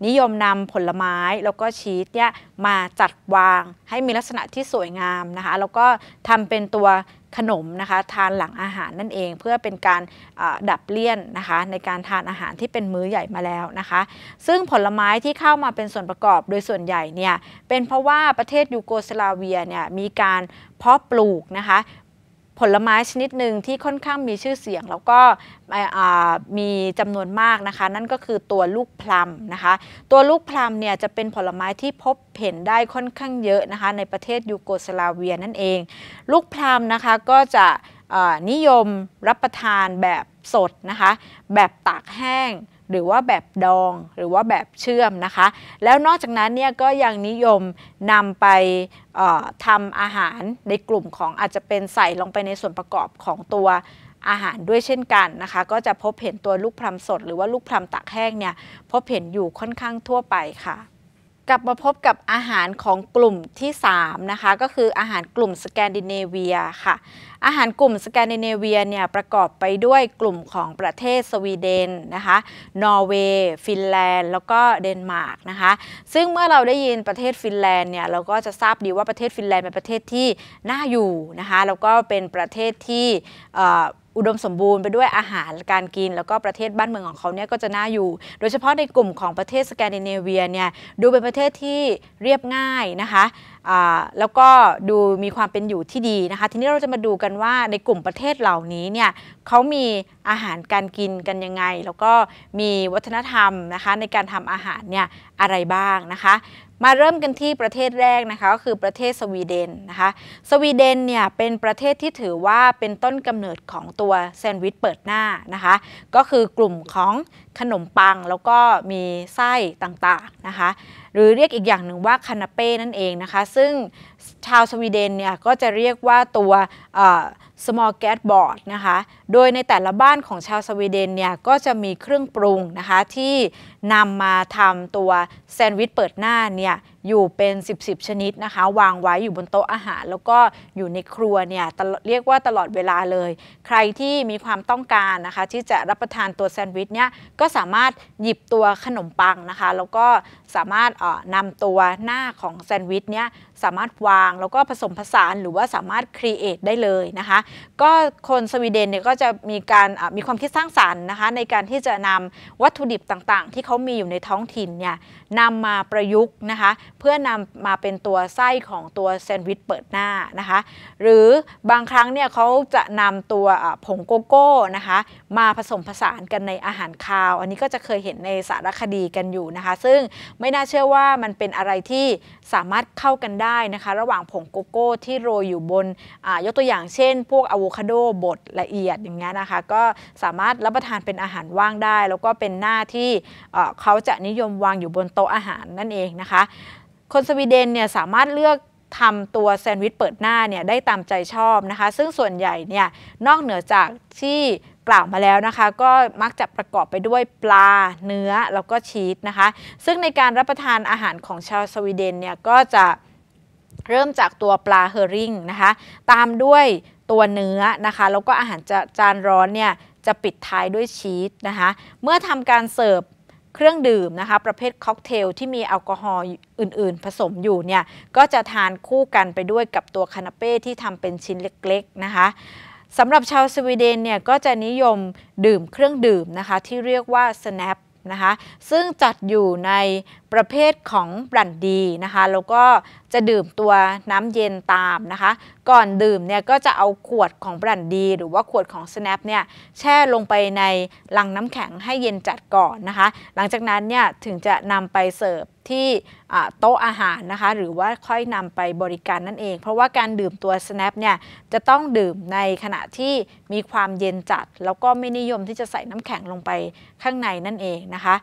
นิยมนำผลไม้แล้วก็ชีสเนี่ยมาจัดวาง ให้มีลักษณะที่สวยงามนะคะ แล้วก็ทำเป็นตัวขนมนะคะ ทานหลังอาหารนั่นเอง เพื่อเป็นการดับเลี่ยนนะคะ ในการทานอาหารที่เป็นมื้อใหญ่มาแล้วนะคะ ซึ่งผลไม้ที่เข้ามาเป็นส่วนประกอบโดยส่วนใหญ่เนี่ย เป็นเพราะว่าประเทศยูโกสลาเวียเนี่ยมีการเพาะปลูกนะคะผลไม้ชนิดหนึ่งที่ค่อนข้างมีชื่อเสียง แล้วก็มีจำนวนมากนะคะนั่นก็คือตัวลูกพลัมนะคะตัวลูกพลัมเนี่ยจะเป็นผลไม้ที่พบเห็นได้ค่อนข้างเยอะนะคะในประเทศยูโกสลาเวียนั่นเอง ลูกพลัมนะคะก็จะนิยมรับประทานแบบสดนะคะแบบตากแห้งหรือว่าแบบดองหรือว่าแบบเชื่อมนะคะ แล้วนอกจากนั้นเนี่ยก็ยังนิยมนำไปทำอาหารในกลุ่มของอาจจะเป็นใส่ลงไปในส่วนประกอบของตัวอาหารด้วยเช่นกันนะคะ ก็จะพบเห็นตัวลูกพลัมสดหรือว่าลูกพลัมตากแห้งเนี่ยพบเห็นอยู่ค่อนข้างทั่วไปค่ะลับมาพบกับอาหารของกลุ่มที่3นะคะก็คืออาหารกลุ่มสแกนดิเนเวียค่ะอาหารกลุ่มสแกนดิเนเวียเนี่ยประกอบไปด้วยกลุ่มของประเทศสวีเดนนะคะนอร์เวย์ ฟินแลนด์ แล้วก็เดนมาร์กนะคะ ซึ่งเมื่อเราได้ยินประเทศฟินแลนด์เนี่ยเราก็จะทราบดีว่าประเทศฟินแลนด์เป็นประเทศที่น่าอยู่นะคะ แล้วก็เป็นประเทศที่อุดมสมบูรณ์ไปด้วยอาหารการกินแล้วก็ประเทศบ้านเมืองของเขาเนี่ยก็จะน่าอยู่โดยเฉพาะในกลุ่มของประเทศสแกนดิเนเวียเนี่ยดูเป็นประเทศที่เรียบง่ายนะคะแล้วก็ดูมีความเป็นอยู่ที่ดีนะคะ ทีนี้เราจะมาดูกันว่าในกลุ่มประเทศเหล่านี้เนี่ยเขามีอาหารการกินกันยังไงแล้วก็มีวัฒนธรรมนะคะในการทำอาหารเนี่ยอะไรบ้างนะคะมาเริ่มกันที่ประเทศแรกนะคะก็คือประเทศสวีเดนนะคะสวีเดนเนี่ยเป็นประเทศที่ถือว่าเป็นต้นกำเนิดของตัวแซนด์วิชเปิดหน้านะคะ ก็คือกลุ่มของขนมปังแล้วก็มีไส้ต่างๆนะคะหรือเรียกอีกอย่างหนึ่งว่าคานาเป้นั่นเองนะคะ ซึ่งชาวสวีเดนเนี่ยก็จะเรียกว่าตัว small gas board นะคะโดยในแต่ละบ้านของชาวสวีเดนเนี่ยก็จะมีเครื่องปรุงนะคะ ที่นำมาทำตัวแซนด์วิชเปิดหน้าเนี่ยอยู่เป็น 10บสชนิดนะคะ วางไว้อยู่บนโต๊ะอาหาร แล้วก็อยู่ในครัวเนี่ยเรียกว่าตลอดเวลาเลย ใครที่มีความต้องการนะคะ ที่จะรับประทานตัวแซนด์วิชเนี่ยก็สามารถหยิบตัวขนมปังนะคะ แล้วก็สามารถนำตัวหน้าของแซนด์วิชเนี่ยสามารถวางแล้วก็ผสมผสานหรือว่าสามารถครีเอทได้เลยนะคะ ก็คนสวีเดนเนี่ยก็จะมีการมีความคิดสร้างสารรค์นะคะในการที่จะนำวัตถุดิบต่างๆ ที่เขามีอยู่ในท้องถิ่นเนี่ยนำมาประยุกต์นะคะเพื่อนำมาเป็นตัวไส้ของตัวแซนด์วิชเปิดหน้านะคะหรือบางครั้งเนี่ยเขาจะนำตัวผงโกโก้นะคะมาผสมผสานกันในอาหารคาว อันนี้ก็จะเคยเห็นในสารคดีกันอยู่นะคะซึ่งไม่น่าเชื่อว่ามันเป็นอะไรที่สามารถเข้ากันได้ได้นะคะระหว่างผงโกโก้ที่โรยอยู่บน ยกตัวอย่างเช่นพวกอะโวคาโดบดละเอียดอย่างเงี้ยนะคะก็สามารถรับประทานเป็นอาหารว่างได้ แล้วก็เป็นหน้าที่เขาจะนิยมวางอยู่บนโต๊ะอาหารนั่นเองนะคะ คนสวีเดนเนี่ยสามารถเลือกทำตัวแซนด์วิชเปิดหน้าเนี่ยได้ตามใจชอบนะคะ ซึ่งส่วนใหญ่เนี่ยนอกเหนือจากที่กล่าวมาแล้วนะคะ ก็มักจะประกอบไปด้วยปลาเนื้อแล้วก็ชีสนะคะซึ่งในการรับประทานอาหารของชาวสวีเดนเนี่ยก็จะเริ่มจากตัวปลาเฮอริ่งนะคะ ตามด้วยตัวเนื้อนะคะ แล้วก็อาหารจานร้อนเนี่ยจะปิดท้ายด้วยชีสนะคะ เมื่อทำการเสิร์ฟเครื่องดื่มนะคะประเภทค็อกเทลที่มีแอลกอฮอล์อื่นๆ ผสมอยู่เนี่ย ก็จะทานคู่กันไปด้วยกับตัวคานาเป้ที่ทำเป็นชิ้นเล็กๆนะคะสำหรับชาวสวีเดนเนี่ยก็จะนิยมดื่มเครื่องดื่มนะคะที่เรียกว่า snap นะคะ ซึ่งจัดอยู่ในประเภทของบรันดีนะคะแล้วก็จะดื่มตัวน้ำเย็นตามนะคะ ก่อนดื่มเนี่ยก็จะเอาขวดของบรันดี หรือว่าขวดของสแนปเนี่ยแช่ลงไปในลังน้ำแข็งให้เย็นจัดก่อนนะคะ หลังจากนั้นเนี่ยถึงจะนำไปเสิร์ฟที่โต๊ะอาหารนะคะ หรือว่าค่อยนำไปบริการนั่นเอง เพราะว่าการดื่มตัวสแนปเนี่ยจะต้องดื่มในขณะที่มีความเย็นจัดแล้วก็ไม่นิยมที่จะใส่น้ำแข็งลงไปข้างในนั่นเองนะคะ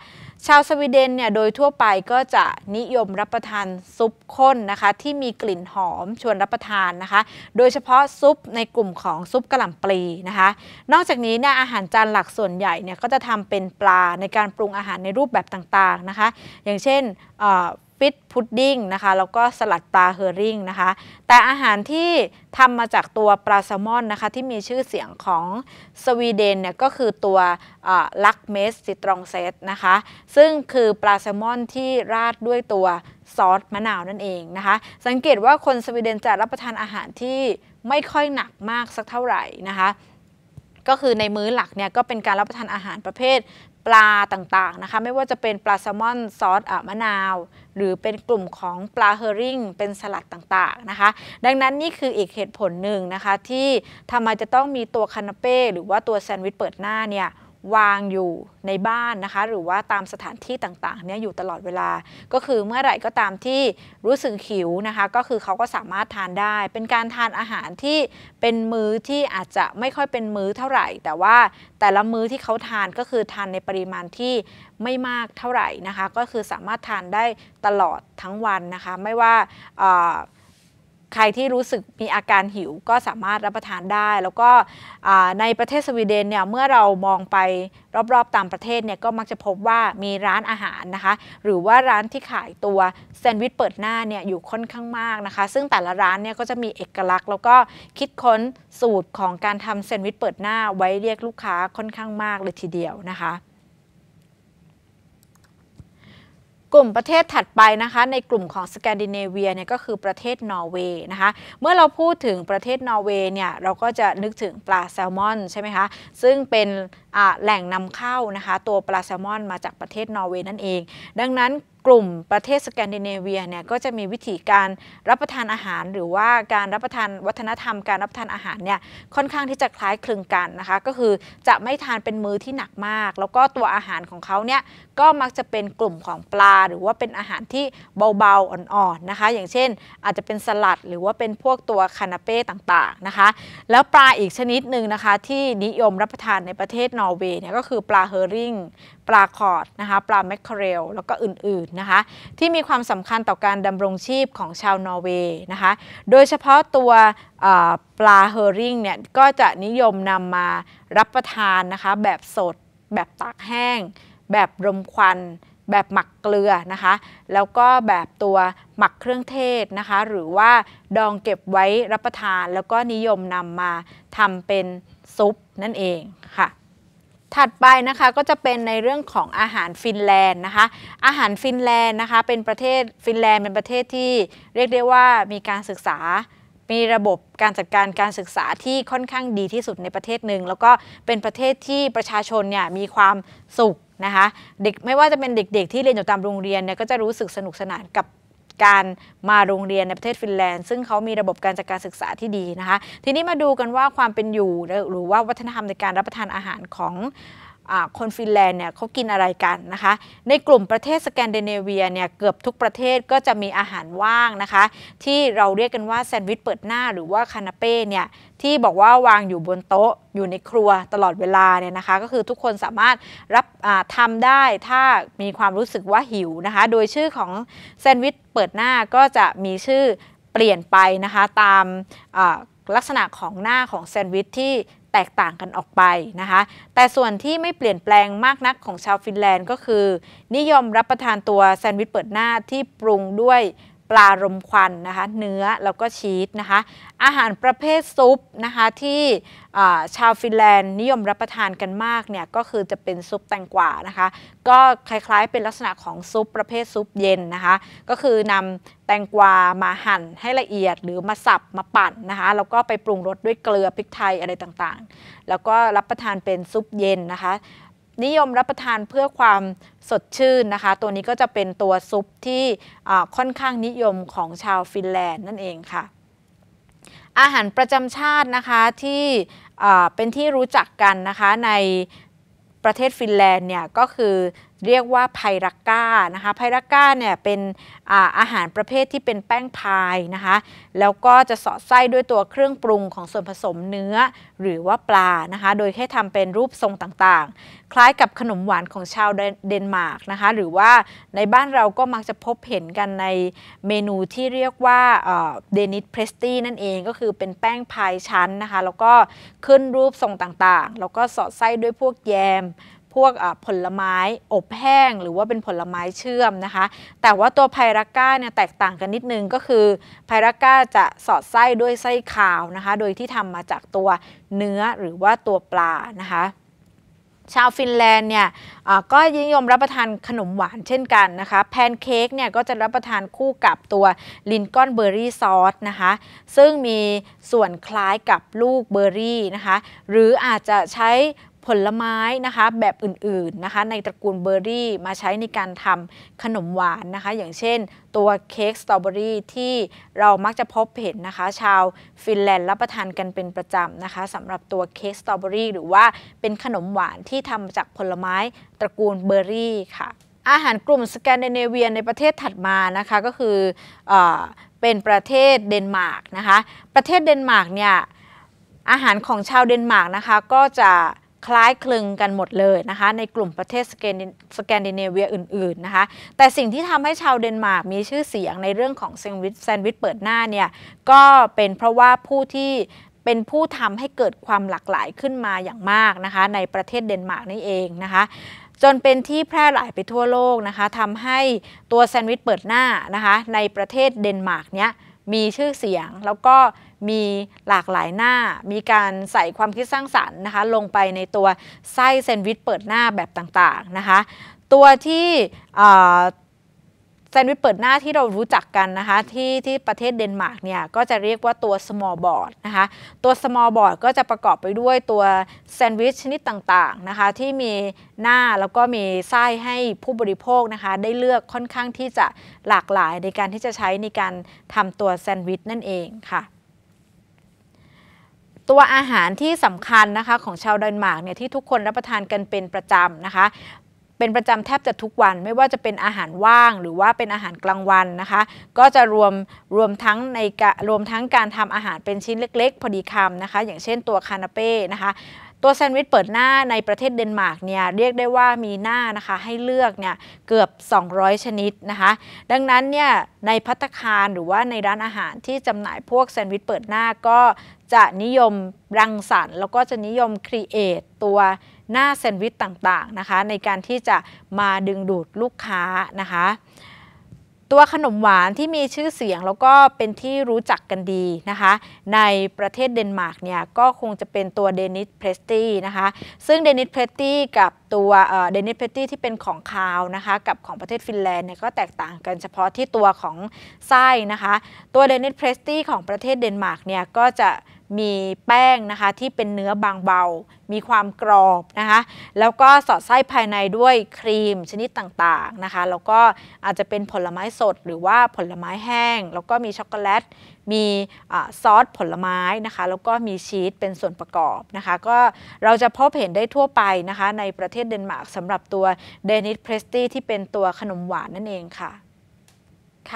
ชาวสวีเดนเนี่ยโดยทั่วไปก็จะนิยมรับประทานซุปข้นนะคะ ที่มีกลิ่นหอมชวนรับประทานนะคะ โดยเฉพาะซุปในกลุ่มของซุปกระหล่ำปลีนะคะ นอกจากนี้เนี่ยอาหารจานหลักส่วนใหญ่เนี่ยก็จะทำเป็นปลาในการปรุงอาหารในรูปแบบต่างๆนะคะ อย่างเช่นฟิดพุดดิ้งนะคะแล้วก็สลัดปลาเฮอริ่งนะคะ แต่อาหารที่ทำมาจากตัวปลาแซลมอนนะคะที่มีชื่อเสียงของสวีเดนเนี่ยก็คือตัวลักเมสซิตรองเซตนะคะ ซึ่งคือปลาแซลมอนที่ราดด้วยตัวซอส มะนาว นั่นเองนะคะสังเกตว่าคนสวีเดนจะรับประทานอาหารที่ไม่ค่อยหนักมาก สักเท่าไหร่นะคะก็คือในมื้อหลักเนี่ยก็เป็นการรับประทานอาหารประเภทปลาต่าง ๆ นะคะ ไม่ว่าจะเป็นปลาแซลมอนซอสมะนาว หรือเป็นกลุ่มของปลาเฮอริ่งเป็นสลัดต่างๆนะคะ ดังนั้นนี่คืออีกเหตุผลหนึ่งนะคะที่ทำไมจะต้องมีตัวคานาเป้ หรือว่าตัวแซนด์วิชเปิดหน้าเนี่ยวางอยู่ในบ้านนะคะ หรือว่าตามสถานที่ต่างๆเนี่ยอยู่ตลอดเวลาก็คือเมื่อไหร่ก็ตามที่รู้สึกหิวนะคะ ก็คือเขาก็สามารถทานได้ เป็นการทานอาหารที่เป็นมื้อที่อาจจะไม่ค่อยเป็นมื้อเท่าไหร่ แต่ว่าแต่ละมื้อที่เขาทานก็คือทานในปริมาณที่ไม่มากเท่าไหร่นะคะ ก็คือสามารถทานได้ตลอดทั้งวันนะคะ ไม่ว่าใครที่รู้สึกมีอาการหิวก็สามารถรับประทานได้แล้วก็ในประเทศสวีเดนเนี่ยเมื่อเรามองไปรอบๆตามประเทศเนี่ยก็มักจะพบว่ามีร้านอาหารนะคะ หรือว่าร้านที่ขายตัวแซนด์วิชเปิดหน้าเนี่ยอยู่ค่อนข้างมากนะคะ ซึ่งแต่ละร้านเนี่ยก็จะมีเอกลักษณ์แล้วก็คิดค้นสูตรของการทำแซนด์วิชเปิดหน้าไว้เรียกลูกค้าค่อนข้างมากเลยทีเดียวนะคะกลุ่มประเทศถัดไปนะคะในกลุ่มของสแกนดิเนเวียเนี่ยก็คือประเทศนอร์เวย์นะคะเมื่อเราพูดถึงประเทศนอร์เวย์เนี่ยเราก็จะนึกถึงปลาแซลมอนใช่ไหมคะซึ่งเป็นแหล่งนำเข้านะคะตัวปลาแซลมอนมาจากประเทศนอร์เวย์นั่นเอง ดังนั้นกลุ่มประเทศสแกนดิเนเวียเนี่ยก็จะมีวิธีการรับประทานอาหาร หรือว่าการรับประทานวัฒนธรรมการรับประทานอาหารเนี่ยค่อนข้างที่จะคล้ายคลึงกันนะคะ ก็คือจะไม่ทานเป็นมื้อที่หนักมาก แล้วก็ตัวอาหารของเขาเนี่ยก็มักจะเป็นกลุ่มของปลาหรือว่าเป็นอาหารที่เบาๆอ่อนๆนะคะ อย่างเช่นอาจจะเป็นสลัดหรือว่าเป็นพวกตัวคานาเป้ต่างๆนะคะ แล้วปลาอีกชนิดหนึ่งนะคะ ที่นิยมรับประทานในประเทศนอร์เวย์เนี่ยก็คือปลาเฮอริ่งปลาคอดนะคะปลาแมคเคเรลแล้วก็อื่นๆนะคะ ที่มีความสำคัญต่อการดำรงชีพของชาวนอร์เวย์นะคะ โดยเฉพาะตัวปลาเฮอริงเนี่ยก็จะนิยมนำมารับประทานนะคะ แบบสด แบบตากแห้ง แบบรมควัน แบบหมักเกลือนะคะ แล้วก็แบบตัวหมักเครื่องเทศนะคะ หรือว่าดองเก็บไว้รับประทานแล้วก็นิยมนำมาทำเป็นซุปนั่นเองค่ะถัดไปนะคะก็จะเป็นในเรื่องของอาหารฟินแลนด์นะคะอาหารฟินแลนด์นะคะเป็นประเทศฟินแลนด์เป็นประเทศที่เรียกได้ว่ามีการศึกษา มีระบบการจัดการการศึกษาที่ค่อนข้างดีที่สุดในประเทศหนึ่งแล้วก็เป็นประเทศที่ประชาชนเนี่ยมีความสุขนะคะเด็กไม่ว่าจะเป็นเด็กๆที่เรียนอยู่ตามโรงเรียนเนี่ยก็จะรู้สึกสนุกสนานกับการมาโรงเรียนในประเทศฟินแลนด์ซึ่งเขามีระบบการจัดการศึกษาที่ดีนะคะทีนี้มาดูกันว่าความเป็นอยู่หรือว่าวัฒนธรรมในการรับประทานอาหารของคนฟินแลนด์เนี่ยเขากินอะไรกันนะคะในกลุ่มประเทศสแกนดิเนเวียเนี่ยเกือบทุกประเทศก็จะมีอาหารว่างนะคะ ที่เราเรียกกันว่าแซนด์วิชเปิดหน้าหรือว่าคานาเป้เนี่ยที่บอกว่าวางอยู่บนโต๊ะอยู่ในครัวตลอดเวลาเนี่ยนะคะก็คือทุกคนสามารถรับทำได้ถ้ามีความรู้สึกว่าหิวนะคะโดยชื่อของแซนด์วิชเปิดหน้าก็จะมีชื่อเปลี่ยนไปนะคะตามลักษณะของหน้าของแซนด์วิชที่แตกต่างกันออกไปนะคะแต่ส่วนที่ไม่เปลี่ยนแปลงมากนักของชาวฟินแลนด์ ก็คือ นิยมรับประทานตัวแซนด์วิชเปิดหน้าที่ปรุงด้วยปลารมควันนะคะเนื้อ แล้วก็ชีสนะคะอาหารประเภทซุปนะคะที่ชาวฟินแลนด์นิยมรับประทานกันมากเนี่ยก็คือจะเป็นซุปแตงกวานะคะก็คล้ายๆเป็นลักษณะของซุปประเภทซุปเย็นนะคะก็คือนำแตงกวามาหั่นให้ละเอียด หรือมาสับมาปั่นนะคะแล้วก็ไปปรุงรสด้วยเกลือ พริกไทยอะไรต่างๆ แล้วก็รับประทานเป็นซุปเย็นนะคะนิยมรับประทานเพื่อความสดชื่นนะคะ ตัวนี้ก็จะเป็นตัวซุปที่ค่อนข้างนิยมของชาวฟินแลนด์นั่นเองค่ะ อาหารประจำชาตินะคะที่เป็นที่รู้จักกันนะคะในประเทศฟินแลนด์เนี่ยก็คือเรียกว่าไพรักก้านะคะไพรักก้าเนี่ยเป็นอาอาหารประเภทที่เป็นแป้งพายนะคะแล้วก็จะสอดไส้ด้วยตัวเครื่องปรุงของส่วนผสมเนื้อหรือว่าปลานะคะโดยแค่ทำเป็นรูปทรงต่างๆ คล้ายกับขนมหวานของชาวเดนมาร์กนะคะหรือว่าในบ้านเราก็มักจะพบเห็นกันในเมนูที่เรียกว่าเดนิสเพรสตี้นั่นเองก็คือเป็นแป้งพายชั้นนะคะแล้วก็ขึ้นรูปทรงต่างๆแล้วก็สอดไส้ด้วยพวกแยมพวกผลไม้อบแห้งหรือว่าเป็นผลไม้เชื่อมนะคะแต่ว่าตัวไพรัก้าเนี่ยแตกต่างกันนิดนึงก็คือไพรัก้าจะสอดไส้ด้วยไส้ขาวนะคะโดยที่ทำมาจากตัวเนื้อหรือว่าตัวปลานะคะชาวฟินแลนด์เนี่ยก็ยิยมรับประทานขนมหวานเช่นกันนะคะแพนเค้กเนี่ยก็จะรับประทานคู่กับตัวลินก้อนเบอร์รี่ซอสนะคะซึ่งมีส่วนคล้ายกับลูกเบอร์รี่นะคะหรืออาจจะใช้ผลไม้นะคะแบบอื่นๆนะคะในตระกูลเบอร์รี่ มาใช้ในการทำขนมหวานนะคะ อย่างเช่นตัวเค้กสตรอเบอรี่ที่เรามักจะพบเห็นนะคะชาวฟินแลนด์รับประทานกันเป็นประจำนะคะสำหรับตัวเค้กสตรอเบอรี่หรือว่าเป็นขนมหวานที่ทำจากผลไม้ตระกูลเบอร์รี่ค่ะอาหารกลุ่มสแกนดิเนเวียในประเทศถัดมานะคะก็คืออเป็นประเทศเดนมาร์กนะคะประเทศเดนมาร์กเนี่ยอาหารของชาวเดนมาร์กนะคะก็จะคล้ายคลึงกันหมดเลยนะคะในกลุ่มประเทศสแกนดิเนเวียอื่นๆนะคะแต่สิ่งที่ทำให้ชาวเดนมาร์กมีชื่อเสียงในเรื่องของแซนด์วิชแซนวิชเปิดหน้าเนี่ยก็เป็นเพราะว่าผู้ที่เป็นผู้ทำให้เกิดความหลากหลายขึ้นมาอย่างมากนะคะในประเทศเดนมาร์กนี่เองนะคะจนเป็นที่แพร่หลายไปทั่วโลกนะคะทำให้ตัวแซนด์วิชเปิดหน้านะคะในประเทศเดนมาร์กเนี้ยมีชื่อเสียงแล้วก็มีหลากหลายหน้า มีการใส่ความคิดสร้างสรรค์นะคะลงไปในตัวไส้แซนด์วิชเปิดหน้าแบบต่างๆนะคะ ตัวที่แซนด์วิชเปิดหน้าที่เรารู้จักกันนะคะที่ที่ประเทศเดนมาร์กเนี่ยก็จะเรียกว่าตัว small board นะคะ ตัว small board ก็จะประกอบไปด้วยตัวแซนด์วิชชนิดต่างๆนะคะที่มีหน้าแล้วก็มีไส้ให้ผู้บริโภคนะคะได้เลือกค่อนข้างที่จะหลากหลายในการที่จะใช้ในการทำตัวแซนด์วิชนั่นเองค่ะตัวอาหารที่สำคัญนะคะ ของชาวเดนมาร์กเนี่ยที่ทุกคนรับประทานกันเป็นประจำนะคะ เป็นประจำแทบจะทุกวันไม่ว่าจะเป็นอาหารว่างหรือว่าเป็นอาหารกลางวันนะคะ ก็จะรวมรวมทั้งในรวมทั้งการทำอาหารเป็นชิ้นเล็กๆ พอดีคำนะคะ อย่างเช่นตัวคานาเป้นะคะตัวแซนด์วิชเปิดหน้าในประเทศเดนมาร์กเนี่ยเรียกได้ว่ามีหน้านะคะให้เลือกเนี่ยเกือบ 200 ชนิดนะคะ ดังนั้นเนี่ยในพัตคารหรือว่าในร้านอาหารที่จำหน่ายพวกแซนด์วิชเปิดหน้าก็จะนิยมรังสรรค์แล้วก็จะนิยมครีเอทตัวหน้าแซนด์วิชต่างๆนะคะในการที่จะมาดึงดูดลูกค้านะคะตัวขนมหวานที่มีชื่อเสียงแล้วก็เป็นที่รู้จักกันดีนะคะในประเทศเดนมาร์กเนี่ยก็คงจะเป็นตัวเดนิสเพรสตี้นะคะซึ่งเดนิสเพรสตี้กับตัวเดนิสเพรสตี้ที่เป็นของคาวนะคะกับของประเทศฟินแลนด์เนี่ยก็แตกต่างกันเฉพาะที่ตัวของไส้นะคะตัวเดนิสเพรสตี้ของประเทศเดนมาร์กเนี่ยก็จะมีแป้งนะคะที่เป็นเนื้อบางเบา มีความกรอบนะคะ แล้วก็สอดไส้ภายในด้วยครีมชนิดต่างๆนะคะ แล้วก็อาจจะเป็นผลไม้สดหรือว่าผลไม้แห้ง แล้วก็มีช็อกโกแลต มีซอสผลไม้นะคะ แล้วก็มีชีสเป็นส่วนประกอบนะคะ ก็เราจะพบเห็นได้ทั่วไปนะคะ ในประเทศเดนมาร์กสำหรับตัวเดนิสเพรสตี้ที่เป็นตัวขนมหวานนั่นเองค่ะ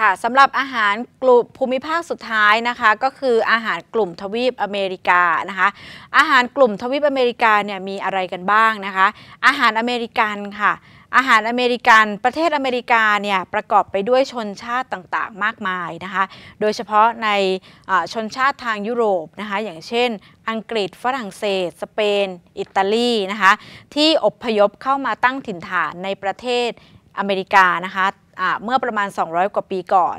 ค่ะสำหรับอาหารกลุ่มภูมิภาคสุดท้ายนะคะก็คืออาหารกลุ่มทวีปอเมริกานะคะอาหารกลุ่มทวีปอเมริกาเนี่ยมีอะไรกันบ้างนะคะ อาหารอเมริกันค่ะอาหารอเมริกันประเทศอเมริกาเนี่ยประกอบไปด้วยชนชาติต่างๆมากมายนะคะโดยเฉพาะในชนชาติทางยุโรปนะคะอย่างเช่น อังกฤษฝรั่งเศส สเปน อิตาลีนะคะที่อพยพเข้ามาตั้งถิ่นฐานในประเทศอเมริกานะคะเมื่อประมาณ 200 กว่าปีก่อน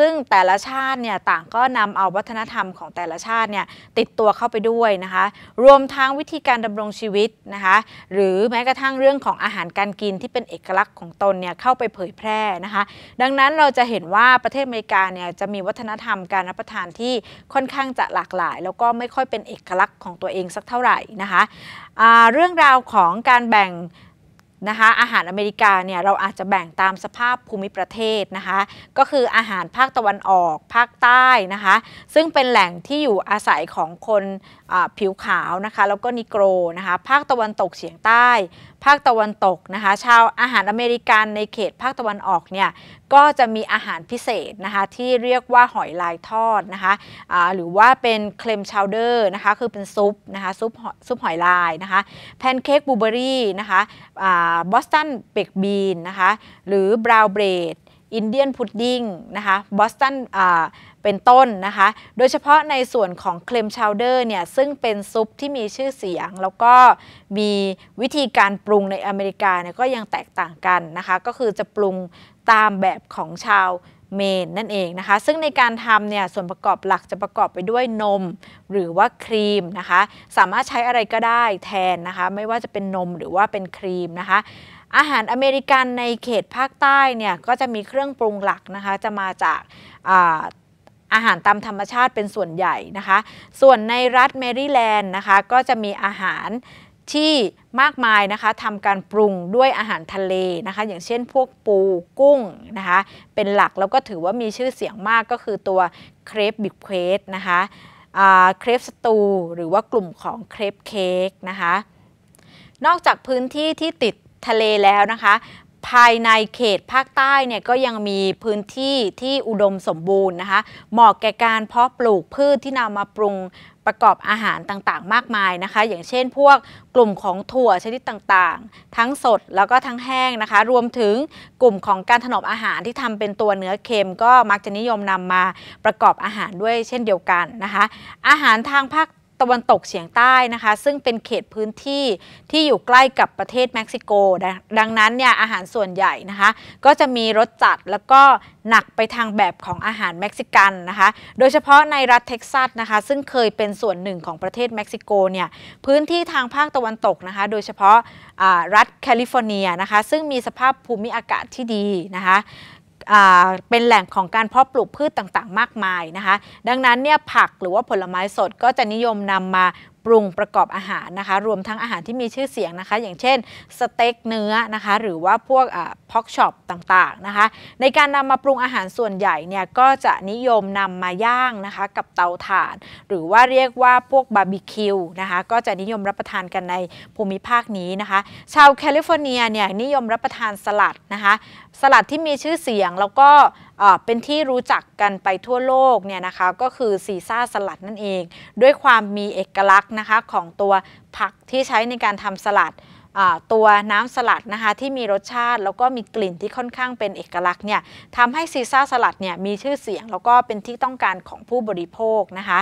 ซึ่งแต่ละชาติเนี่ยต่างก็นำเอาวัฒนธรรมของแต่ละชาติเนี่ยติดตัวเข้าไปด้วยนะคะ รวมทั้งวิธีการดำรงชีวิตนะคะ หรือแม้กระทั่งเรื่องของอาหารการกินที่เป็นเอกลักษณ์ของตนเนี่ยเข้าไปเผยแพร่นะคะ ดังนั้นเราจะเห็นว่าประเทศอเมริกาเนี่ยจะมีวัฒนธรรมการรับประทานที่ค่อนข้างจะหลากหลาย แล้วก็ไม่ค่อยเป็นเอกลักษณ์ของตัวเองสักเท่าไหร่นะคะะเรื่องราวของการแบ่งนะคะอาหารอเมริกาเนี่ยเราอาจจะแบ่งตามสภาพภูมิประเทศนะคะก็คืออาหารภาคตะวันออก ภาคใต้นะคะซึ่งเป็นแหล่งที่อยู่อาศัยของคนผิวขาวนะคะแล้วก็นิโกรนะคะภาคตะวันตกเฉียงใต้ภาคตะวันตกนะคะ ชาวอาหารอเมริกันในเขตภาคตะวันออกเนี่ย ก็จะมีอาหารพิเศษนะคะ ที่เรียกว่าหอยลายทอดนะคะะหรือว่าเป็นเคลมชาวเดอร์นะคะ คือเป็นซุปนะคะ ซุปซุปหอยลายนะคะแพนเค้กบูเบอรี่นะคะบอสตันเบกบีนนะคะ หรือบราวเบรดอินเดียนพุดดิ้งนะคะบอสตันเป็นต้นนะคะ โดยเฉพาะในส่วนของเคลมชาวเดอร์เนี่ยซึ่งเป็นซุปที่มีชื่อเสียง แล้วก็มีวิธีการปรุงในอเมริกาเนี่ยก็ยังแตกต่างกันนะคะก็คือจะปรุงตามแบบของชาวเมนนั่นเองนะคะซึ่งในการทำเนี่ยส่วนประกอบหลักจะประกอบไปด้วยนมหรือว่าครีมนะคะสามารถใช้อะไรก็ได้แทนนะคะไม่ว่าจะเป็นนมหรือว่าเป็นครีมนะคะอาหารอเมริกันในเขตภาคใต้เนี่ยก็จะมีเครื่องปรุงหลักนะคะจะมาจากอาหารตามธรรมชาติเป็นส่วนใหญ่นะคะ ส่วนในรัฐแมริแลนด์นะคะก็จะมีอาหารที่มากมายนะคะทำการปรุงด้วยอาหารทะเลนะคะ อย่างเช่นพวกปูกุ้งนะคะ เป็นหลัก แล้วก็ถือว่ามีชื่อเสียงมากก็คือตัวเครปบิบเควสนะคะเครปสตูหรือว่ากลุ่มของเครปเค้กนะคะนอกจากพื้นที่ที่ติดทะเลแล้วนะคะภายในเขตภาคใต้เนี่ยก็ยังมีพื้นที่ที่อุดมสมบูรณ์นะคะ เหมาะแก่การเพาะปลูกพืชที่นำมาปรุงประกอบอาหารต่างๆ มากมายนะคะ อย่างเช่นพวกกลุ่มของถั่วชนิดต่างๆ ทั้งสดแล้วก็ทั้งแห้งนะคะ รวมถึงกลุ่มของการถนอมอาหารที่ทำเป็นตัวเนื้อเค็มก็มักจะนิยมนำมาประกอบอาหารด้วยเช่นเดียวกันนะคะ อาหารทางภาคตะวันตกเฉียงใต้นะคะ ซึ่งเป็นเขตพื้นที่ที่อยู่ใกล้กับประเทศเม็กซิโกดังนั้นเนี่ยอาหารส่วนใหญ่นะคะ ก็จะมีรสจัดแล้วก็หนักไปทางแบบของอาหารเม็กซิกันนะคะ โดยเฉพาะในรัฐเท็กซัสนะคะ ซึ่งเคยเป็นส่วนหนึ่งของประเทศเม็กซิโกเนี่ยพื้นที่ทางภาคตะวันตกนะคะ โดยเฉพาะรัฐแคลิฟอร์เนียนะคะ ซึ่งมีสภาพภูมิอากาศที่ดีนะคะเป็นแหล่งของการเพาะปลูกพืชต่างๆ มากมายนะคะ ดังนั้นเนี่ยผักหรือว่าผลไม้สดก็จะนิยมนำมาปรุงประกอบอาหารนะคะ รวมทั้งอาหารที่มีชื่อเสียงนะคะ อย่างเช่น สเต็กเนื้อนะคะ หรือว่าพวกพ็อกช็อปต่างๆนะคะ ในการนำมาปรุงอาหารส่วนใหญ่เนี่ยก็จะนิยมนำมาย่างนะคะ กับเตาถ่าน หรือว่าเรียกว่าพวกบาร์บีคิวนะคะ ก็จะนิยมรับประทานกันในภูมิภาคนี้นะคะ ชาวแคลิฟอร์เนียเนี่ยนิยมรับประทานสลัดนะคะสลัดที่มีชื่อเสียงแล้วก็เป็นที่รู้จักกันไปทั่วโลกเนี่ยนะคะ ก็คือซีซ่าสลัดนั่นเอง ด้วยความมีเอกลักษณ์นะคะของตัวผักที่ใช้ในการทำสลัดตัวน้ำสลัดนะคะที่มีรสชาติแล้วก็มีกลิ่นที่ค่อนข้างเป็นเอกลักษณ์เนี่ยทำให้ซีซ่าสลัดเนี่ยมีชื่อเสียงแล้วก็เป็นที่ต้องการของผู้บริโภคนะคะ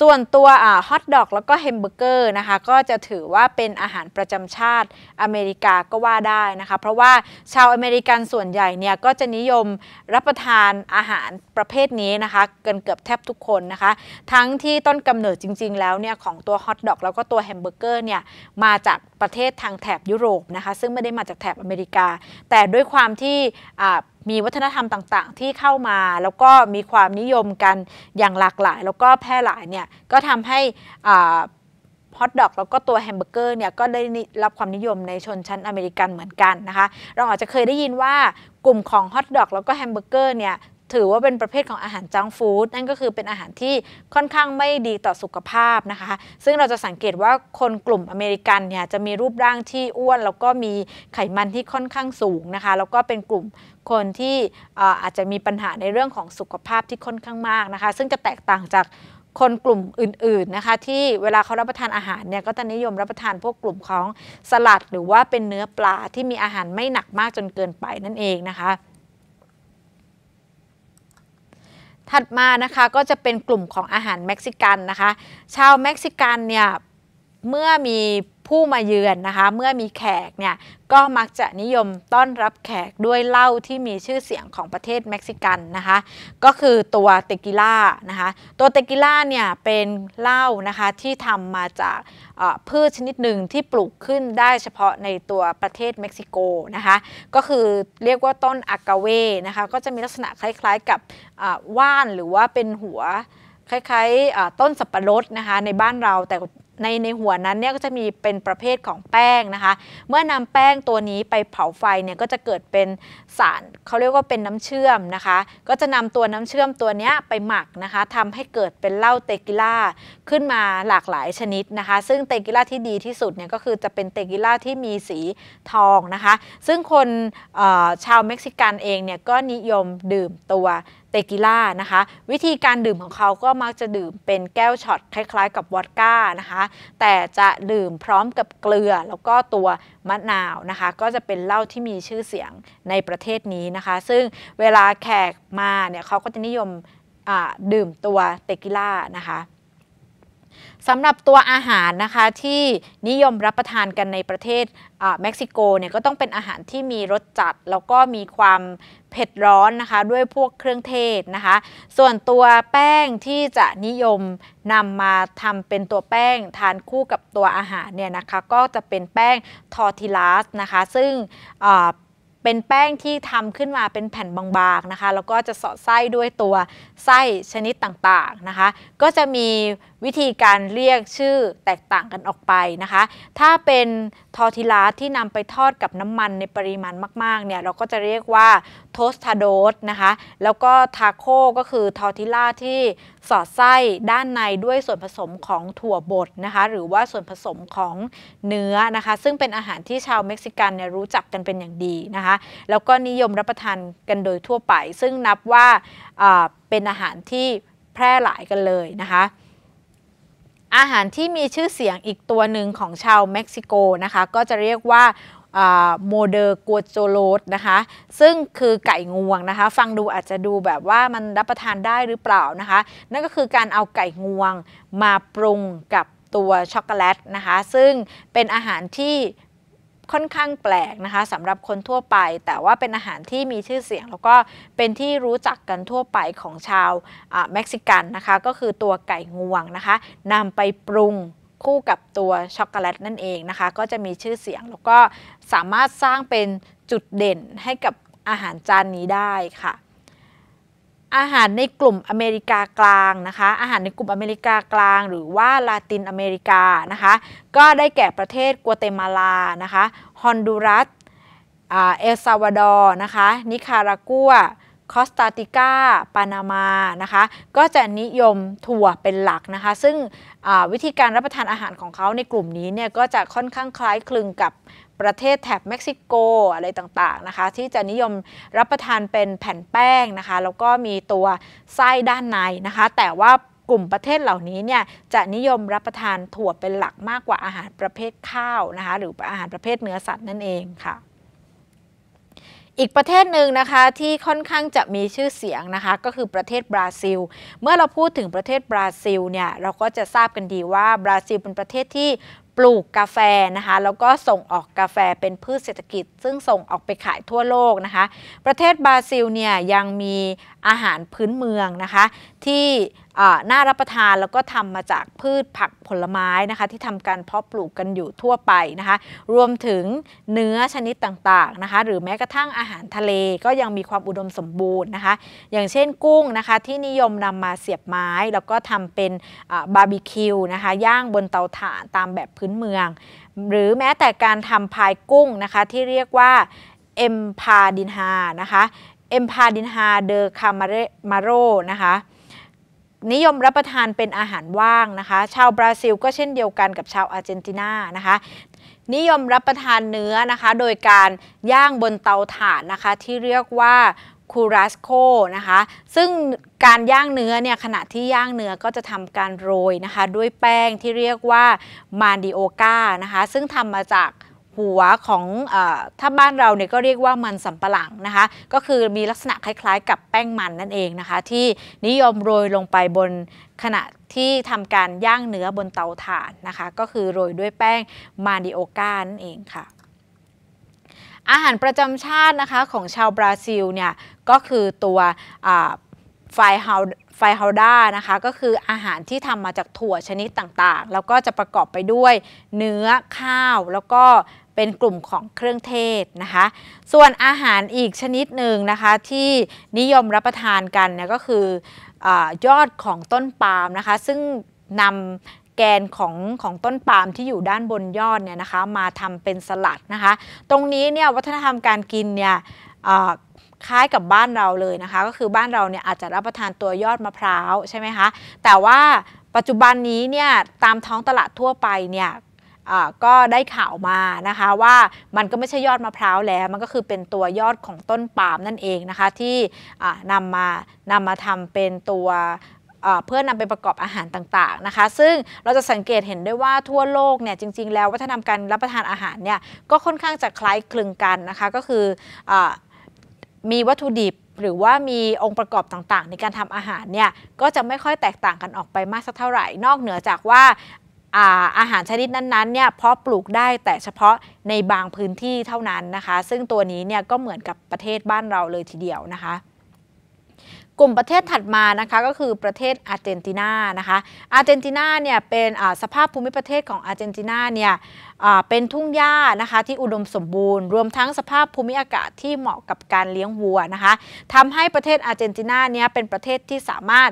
ส่วนตัวฮอทดอกแล้วก็แฮมเบอร์เกอร์นะคะก็จะถือว่าเป็นอาหารประจำชาติอเมริกาก็ว่าได้นะคะ เพราะว่าชาวอเมริกันส่วนใหญ่เนี่ยก็จะนิยมรับประทานอาหารประเภทนี้นะคะกินเกือบแทบทุกคนนะคะ ทั้งที่ต้นกำเนิดจริงๆแล้วเนี่ย ของตัวฮอทดอกแล้วก็ตัวแฮมเบอร์เกอร์เนี่ยมาจากประเทศทางแถบยุโรปนะคะ ซึ่งไม่ได้มาจากแถบอเมริกา แต่ด้วยความที่มีวัฒนธรรมต่างๆที่เข้ามาแล้วก็มีความนิยมกันอย่างหลากหลายแล้วก็แพร่หลายเนี่ยก็ทำให้ฮอทดอกแล้วก็ตัวแฮมเบอร์เกอร์เนี่ยก็ได้รับความนิยมในชนชั้นอเมริกันเหมือนกันนะคะเราอาจจะเคยได้ยินว่ากลุ่มของฮอทดอกแล้วก็แฮมเบอร์เกอร์เนี่ยถือว่าเป็นประเภทของอาหารจังฟู้ดนั่นก็คือเป็นอาหารที่ค่อนข้างไม่ดีต่อสุขภาพนะคะ ซึ่งเราจะสังเกตว่าคนกลุ่มอเมริกันเนี่ยจะมีรูปร่างที่อ้วนแล้วก็มีไขมันที่ค่อนข้างสูงนะคะแล้วก็เป็นกลุ่มคนที่อาจจะมีปัญหาในเรื่องของสุขภาพที่ค่อนข้างมากนะคะ ซึ่งจะแตกต่างจากคนกลุ่มอื่นๆนะคะ ที่เวลาเขารับประทานอาหารเนี่ยก็จะนิยมรับประทานพวกกลุ่มของสลัด หรือว่าเป็นเนื้อปลาที่มีอาหารไม่หนักมากจนเกินไปนั่นเองนะคะถัดมานะคะก็จะเป็นกลุ่มของอาหารเม็กซิกันนะคะ ชาวเม็กซิกันเนี่ยเมื่อมีผู้มาเยือนนะคะ เมื่อมีแขกเนี่ย ก็มักจะนิยมต้อนรับแขกด้วยเหล้าที่มีชื่อเสียงของประเทศเม็กซิกันนะคะ ก็คือตัวเตกิล่านะคะ ตัวเตกิล่าเนี่ยเป็นเหล้านะคะที่ทำมาจากพืชชนิดหนึ่งที่ปลูกขึ้นได้เฉพาะในตัวประเทศเม็กซิโกนะคะ ก็คือเรียกว่าต้นอากาเวนะคะ ก็จะมีลักษณะคล้ายๆกับว่านหรือว่าเป็นหัวคล้ายๆต้นสับปะรดนะคะในบ้านเราแต่ใน ในหัวนั้นเนี่ย ก็จะมีเป็นประเภทของแป้งนะคะ เมื่อนำแป้งตัวนี้ไปเผาไฟเนี่ย ก็จะเกิดเป็น สาร เขาเรียกว่าเป็นน้ำเชื่อมนะคะ ก็จะนำตัวน้ำเชื่อมตัวนี้ไปหมักนะคะทำให้เกิดเป็นเหล้าเตกิล่าขึ้นมาหลากหลายชนิดนะคะ ซึ่งเตกิล่าที่ดีที่สุดเนี่ย ก็คือจะเป็นเตกิล่าที่มีสีทองนะคะซึ่งคนชาวเม็กซิกันเองเนี่ยก็นิยมดื่มตัวเตกิล่านะคะ วิธีการดื่มของเขาก็มักจะดื่มเป็นแก้วช็อตคล้ายๆกับวอดก้านะคะแต่จะดื่มพร้อมกับเกลือแล้วก็ตัวมะนาวนะคะ ก็จะเป็นเหล้าที่มีชื่อเสียงในประเทศนี้นะคะ ซึ่งเวลาแขกมาเนี่ยเขาก็จะนิยมดื่มตัวเตกิล่านะคะสำหรับตัวอาหารนะคะที่นิยมรับประทานกันในประเทศเม็กซิโกเนี่ยก็ต้องเป็นอาหารที่มีรสจัด แล้วก็มีความเผ็ดร้อนนะคะด้วยพวกเครื่องเทศนะคะ ส่วนตัวแป้งที่จะนิยมนำมาทำเป็นตัวแป้งทานคู่กับตัวอาหารเนี่ยนะคะ ก็จะเป็นแป้งทอร์ติลาสนะคะ ซึ่งเป็นแป้งที่ทำขึ้นมาเป็นแผ่นบางๆนะคะแล้วก็จะสอดไส้ด้วยตัวไส้ชนิดต่างๆนะคะ ก็จะมีวิธีการเรียกชื่อแตกต่างกันออกไปนะคะ ถ้าเป็นทอทิลาที่นำไปทอดกับน้ำมันในปริมาณมาก ๆ เนี่ย เราก็จะเรียกว่าโทสทาโดสนะคะ แล้วก็ทาโก้ก็คือทอทิลาที่สอดไส้ด้านในด้วยส่วนผสมของถั่วบดนะคะ หรือว่าส่วนผสมของเนื้อนะคะ ซึ่งเป็นอาหารที่ชาวเม็กซิกันเนี่ยรู้จักกันเป็นอย่างดีนะคะ แล้วก็นิยมรับประทานกันโดยทั่วไป ซึ่งนับว่าเป็นอาหารที่แพร่หลายกันเลยนะคะอาหารที่มีชื่อเสียงอีกตัวหนึ่งของชาวเม็กซิโกนะคะก็จะเรียกว่าโมเดอร์กัวโจโลสนะคะ ซึ่งคือไก่งวงนะคะ ฟังดูอาจจะดูแบบว่ามันรับประทานได้หรือเปล่านะคะ นั่นก็คือการเอาไก่งวงมาปรุงกับตัวช็อกโกแลตนะคะ ซึ่งเป็นอาหารที่ค่อนข้างแปลกนะคะสำหรับคนทั่วไปแต่ว่าเป็นอาหารที่มีชื่อเสียง แล้วก็เป็นที่รู้จักกันทั่วไปของชาวเม็กซิกันนะคะก็คือตัวไก่งวงนะคะนำไปปรุงคู่กับตัวช็อกโกแลตนั่นเองนะคะ ก็จะมีชื่อเสียง แล้วก็สามารถสร้างเป็นจุดเด่นให้กับอาหารจานนี้ได้ค่ะอาหารในกลุ่มอเมริกากลางนะคะ อาหารในกลุ่มอเมริกากลาง หรือว่า ลาตินอเมริกานะคะ ก็ได้แก่ประเทศกัวเตมาลา นะคะ ฮอนดูรัส เอลซาวาดอร์นะคะ นิคารากัว คอสตาติกาปานามา นะคะ ก็จะนิยมถั่วเป็นหลักนะคะ ซึ่งวิธีการรับประทานอาหารของเขาในกลุ่มนี้เนี่ยก็จะค่อนข้างคล้ายคลึงกับประเทศแถบเม็กซิโกอะไรต่างๆนะคะที่จะนิยมรับประทานเป็นแผ่นแป้งนะคะแล้วก็มีตัวไส้ด้านในนะคะ แต่ว่ากลุ่มประเทศเหล่านี้เนี่ยจะนิยมรับประทานถั่วเป็นหลักมากกว่าอาหารประเภทข้าวนะคะหรืออาหารประเภทเนื้อสัตว์นั่นเองค่ะอีกประเทศหนึ่งนะคะที่ค่อนข้างจะมีชื่อเสียงนะคะก็คือประเทศบราซิลเมื่อเราพูดถึงประเทศบราซิลเนี่ยเราก็จะทราบกันดีว่าบราซิลเป็นประเทศที่ปลูกกาแฟนะคะ แล้วก็ส่งออกกาแฟเป็นพืชเศรษฐกิจ ซึ่งส่งออกไปขายทั่วโลกนะคะ ประเทศบราซิลเนี่ยยังมีอาหารพื้นเมืองนะคะ ที่น่ารับประทานแล้วก็ทำมาจากพืชผักผลไม้นะคะ ที่ทำการเพาะปลูกกันอยู่ทั่วไปนะคะ รวมถึงเนื้อชนิดต่างๆนะคะ หรือแม้กระทั่งอาหารทะเล ก็ยังมีความอุดมสมบูรณ์นะคะ อย่างเช่นกุ้งนะคะที่นิยมนำมาเสียบไม้ แล้วก็ทำเป็นบาร์บีคิวนะคะย่างบนเตาถ่านตามแบบพื้นเมือง หรือแม้แต่การทำพายกุ้งนะคะที่เรียกว่าเอ็มพาดินฮานะคะเอ็มพาดินฮาเดอคามาเรมาโรนะคะนิยมรับประทานเป็นอาหารว่างนะคะ ชาวบราซิลก็เช่นเดียวกันกับชาวอาร์เจนตินานะคะ นิยมรับประทานเนื้อนะคะโดยการย่างบนเตาถ่านนะคะที่เรียกว่าคูรัสโคนะคะ ซึ่งการย่างเนื้อเนี่ยขณะที่ย่างเนื้อก็จะทำการโรยนะคะด้วยแป้งที่เรียกว่ามาดิโอกานะคะซึ่งทำมาจากหัวของอถ้าบ้านเราเนี่ยก็เรียกว่ามันสำปะหลังนะคะก็คือมีลักษณะคล้ายๆ กับแป้งมันนั่นเองนะคะที่นิยมโรยลงไปบนขณะที่ทำการย่างเนื้อบนเตาถ่านนะคะก็คือโรยด้วยแป้งมาดิโอก้านั่นเองค่ะอาหารประจำชาตินะคะของชาวบราซิลเนี่ยก็คือตัวไฟเฮาไฟฮาด้านะคะก็คืออาหารที่ทำมาจากถั่วชนิดต่าง ๆ แล้วก็จะประกอบไปด้วยเนื้อข้าวแล้วก็เป็นกลุ่มของเครื่องเทศนะคะส่วนอาหารอีกชนิดหนึ่งนะคะที่นิยมรับประทานกันเนี่ยก็คืออยอดของต้นปาล์มนะคะซึ่งนำแกนของของต้นปาล์มที่อยู่ด้านบนยอดเนี่ยนะคะมาทำเป็นสลัดนะคะตรงนี้เนี่ยวัฒนธรรมการกินเนี่ยคล้ายกับบ้านเราเลยนะคะก็คือบ้านเราเนี่ยอาจจะรับประทานตัวยอดมะพร้าวใช่ไหมคะแต่ว่าปัจจุบันนี้เนี่ยตามท้องตลาดทั่วไปเนี่ยก็ได้ข่าวมานะคะว่ามันก็ไม่ใช่ยอดมะพร้าวแล้ว มันก็คือเป็นตัวยอดของต้นปาล์มนั่นเองนะคะที่นำมานำมาทำเป็นตัวเพื่อนำไปประกอบอาหารต่างๆนะคะ ซึ่งเราจะสังเกตเห็นได้ว่าทั่วโลกเนี่ยจริง ๆ แล้ววัฒนธรรมการรับประทานอาหารเนี่ยก็ค่อนข้างจะคล้ายคลึงกันนะคะก็คืออมีวัตถุดิบหรือว่ามีองค์ประกอบต่างๆ ในการทำอาหารเนี่ยก็จะไม่ค่อยแตกต่างกันออกไปมากสักเท่าไหร่ นอกเหนือจากว่าอาหารชนิดนั้น ๆเนี่ยเพาะปลูกได้แต่เฉพาะในบางพื้นที่เท่านั้นนะคะ ซึ่งตัวนี้เนี่ยก็เหมือนกับประเทศบ้านเราเลยทีเดียวนะคะกลุ่มประเทศถัดมานะคะก็คือประเทศอาร์เจนตินานะคะอาร์เจนตินาเนี่ยเป็นสภาพภูมิประเทศของอาร์เจนตินาเนี่ยเป็นทุ่งหญ้านะคะที่อุดมสมบูรณ์รวมทั้งสภาพภูมิอากาศที่เหมาะกับการเลี้ยงวัวนะคะทำให้ประเทศอาร์เจนตินาเนี่ยเป็นประเทศที่สามารถ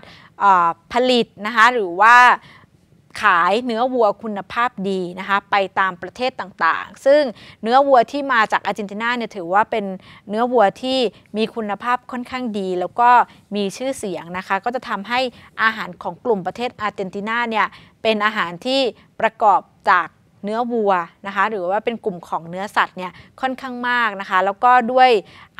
ผลิตนะคะหรือว่าขายเนื้อวัวคุณภาพดีนะคะไปตามประเทศต่างๆ ซึ่งเนื้อวัวที่มาจากอาร์เจนตินาเนี่ยถือว่าเป็นเนื้อวัวที่มีคุณภาพค่อนข้างดี แล้วก็มีชื่อเสียงนะคะก็จะทำให้อาหารของกลุ่มประเทศอาร์เจนตินาเนี่ยเป็นอาหารที่ประกอบจากเนื้อวัวนะคะหรือว่าเป็นกลุ่มของเนื้อสัตว์เนี่ยค่อนข้างมากนะคะแล้วก็ด้วย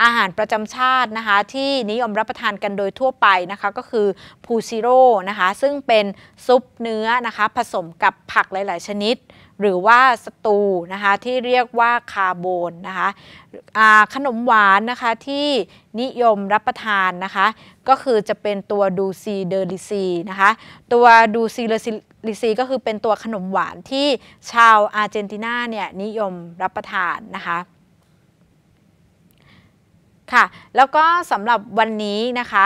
อาหารประจำชาตินะคะที่นิยมรับประทานกันโดยทั่วไปนะคะก็คือพูซิโร่นะคะซึ่งเป็นซุปเนื้อนะคะ ผสมกับผักหลาย ๆ ชนิดหรือว่าสตูนะคะที่เรียกว่าคาร์โบนนะคะขนมหวานนะคะที่นิยมรับประทานนะคะก็คือจะเป็นตัวดูซีเดอริซีนะคะตัวดูซีเดอริซีก็คือเป็นตัวขนมหวานที่ชาวอาร์เจนตินาเนี่ยนิยมรับประทานนะคะค่ะแล้วก็สำหรับวันนี้นะคะ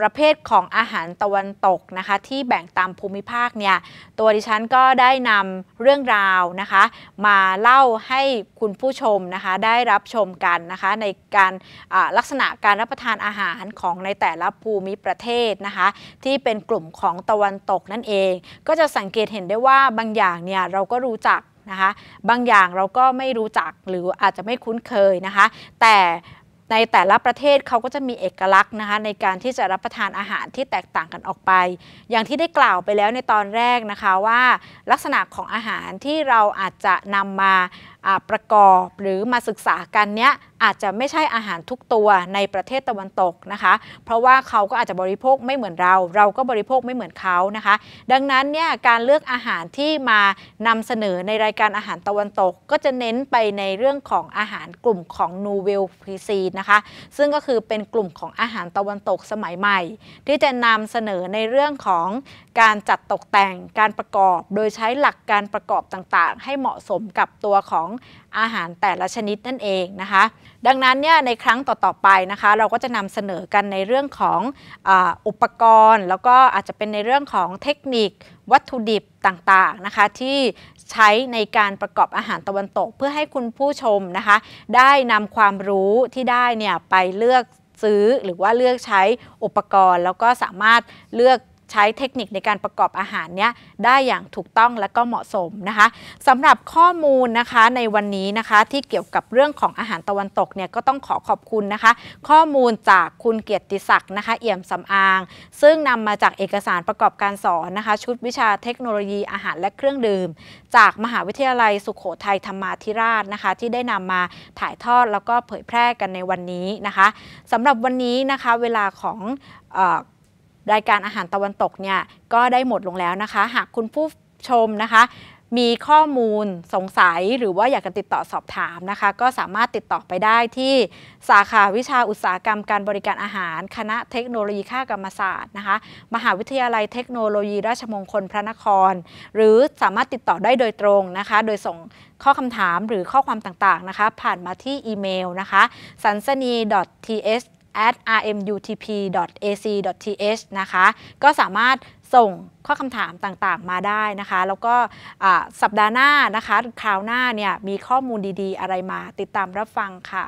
ประเภทของอาหารตะวันตกนะคะ ที่แบ่งตามภูมิภาคเนี่ยตัวดิฉันก็ได้นำเรื่องราวนะคะ มาเล่าให้คุณผู้ชมนะคะได้รับชมกันนะคะ ในการลักษณะการรับประทานอาหารของในแต่ละภูมิประเทศนะคะที่เป็นกลุ่มของตะวันตกนั่นเอง ก็จะสังเกตเห็นได้ว่าบางอย่างเนี่ยเราก็รู้จักนะคะ บางอย่างเราก็ไม่รู้จักหรืออาจจะไม่คุ้นเคยนะคะ แต่ในแต่ละประเทศเขาก็จะมีเอกลักษณ์นะคะในการที่จะรับประทานอาหารที่แตกต่างกันออกไป อย่างที่ได้กล่าวไปแล้วในตอนแรกนะคะว่าลักษณะของอาหารที่เราอาจจะนำมาประกอบหรือมาศึกษากันเนี้ยอาจจะไม่ใช่อาหารทุกตัวในประเทศตะวันตกนะคะ เพราะว่าเขาก็อาจจะบริโภคไม่เหมือนเรา เราก็บริโภคไม่เหมือนเขานะคะ ดังนั้นเนี่ยการเลือกอาหารที่มานำเสนอในรายการอาหารตะวันตก ก็จะเน้นไปในเรื่องของอาหารกลุ่มของ New World Cuisine นะคะ ซึ่งก็คือเป็นกลุ่มของอาหารตะวันตกสมัยใหม่ ที่จะนำเสนอในเรื่องของการจัดตกแต่ง การประกอบ โดยใช้หลักการประกอบต่างๆ ให้เหมาะสมกับตัวของอาหารแต่ละชนิดนั่นเองนะคะ ดังนั้นเนี่ยในครั้งต่อ ๆ ไปนะคะ เราก็จะนำเสนอกันในเรื่องของออุปกรณ์ แล้วก็อาจจะเป็นในเรื่องของเทคนิค วัตถุดิบต่างๆนะคะที่ใช้ในการประกอบอาหารตะวันตก เพื่อให้คุณผู้ชมนะคะได้นำความรู้ที่ได้เนี่ยไปเลือกซื้อหรือว่าเลือกใช้อุปกรณ์ แล้วก็สามารถเลือกใช้เทคนิคในการประกอบอาหารเนี้ยได้อย่างถูกต้องและก็เหมาะสมนะคะสำหรับข้อมูลนะคะในวันนี้นะคะ ที่เกี่ยวกับเรื่องของอาหารตะวันตกเนี่ยก็ต้องขอขอบคุณนะคะ ข้อมูลจากคุณเกียรติศักดิ์นะคะเอี่ยมสำอาง ซึ่งนำมาจากเอกสารประกอบการสอนนะคะ ชุดวิชาเทคโนโลยีอาหารและเครื่องดื่ม จากมหาวิทยาลัยสุขโขทัยธรรมาธิราชนะคะ ที่ได้นำมาถ่ายทอดแล้วก็เผยแพร่กันในวันนี้นะคะสำหรับวันนี้นะคะ เวลาของรายการอาหารตะวันตกเนี่ยก็ได้หมดลงแล้วนะคะหากคุณผู้ชมนะคะมีข้อมูลสงสัยหรือว่าอยากจะติดต่อสอบถามนะคะก็สามารถติดต่อไปได้ที่สาขาวิชาอุตสาหกรรม การบริการอาหาร คณะเทคโนโลยีค่ากรรมศาสตร์นะคะมหาวิทยาลัยเทคโนโลยีราชมงคลพระนคร หรือสามารถติดต่อได้โดยตรงนะคะโดยส่งข้อคำถามหรือข้อความต่างๆนะคะผ่านมาที่อีเมลนะคะ s a n s a n i th at rmutp.ac.th นะคะ ก็สามารถส่งข้อคำถามต่างๆมาได้นะคะ แล้วก็สัปดาห์หน้านะคะ คราวหน้าเนี่ยมีข้อมูลดีๆ อะไรมา ติดตามรับฟังค่ะ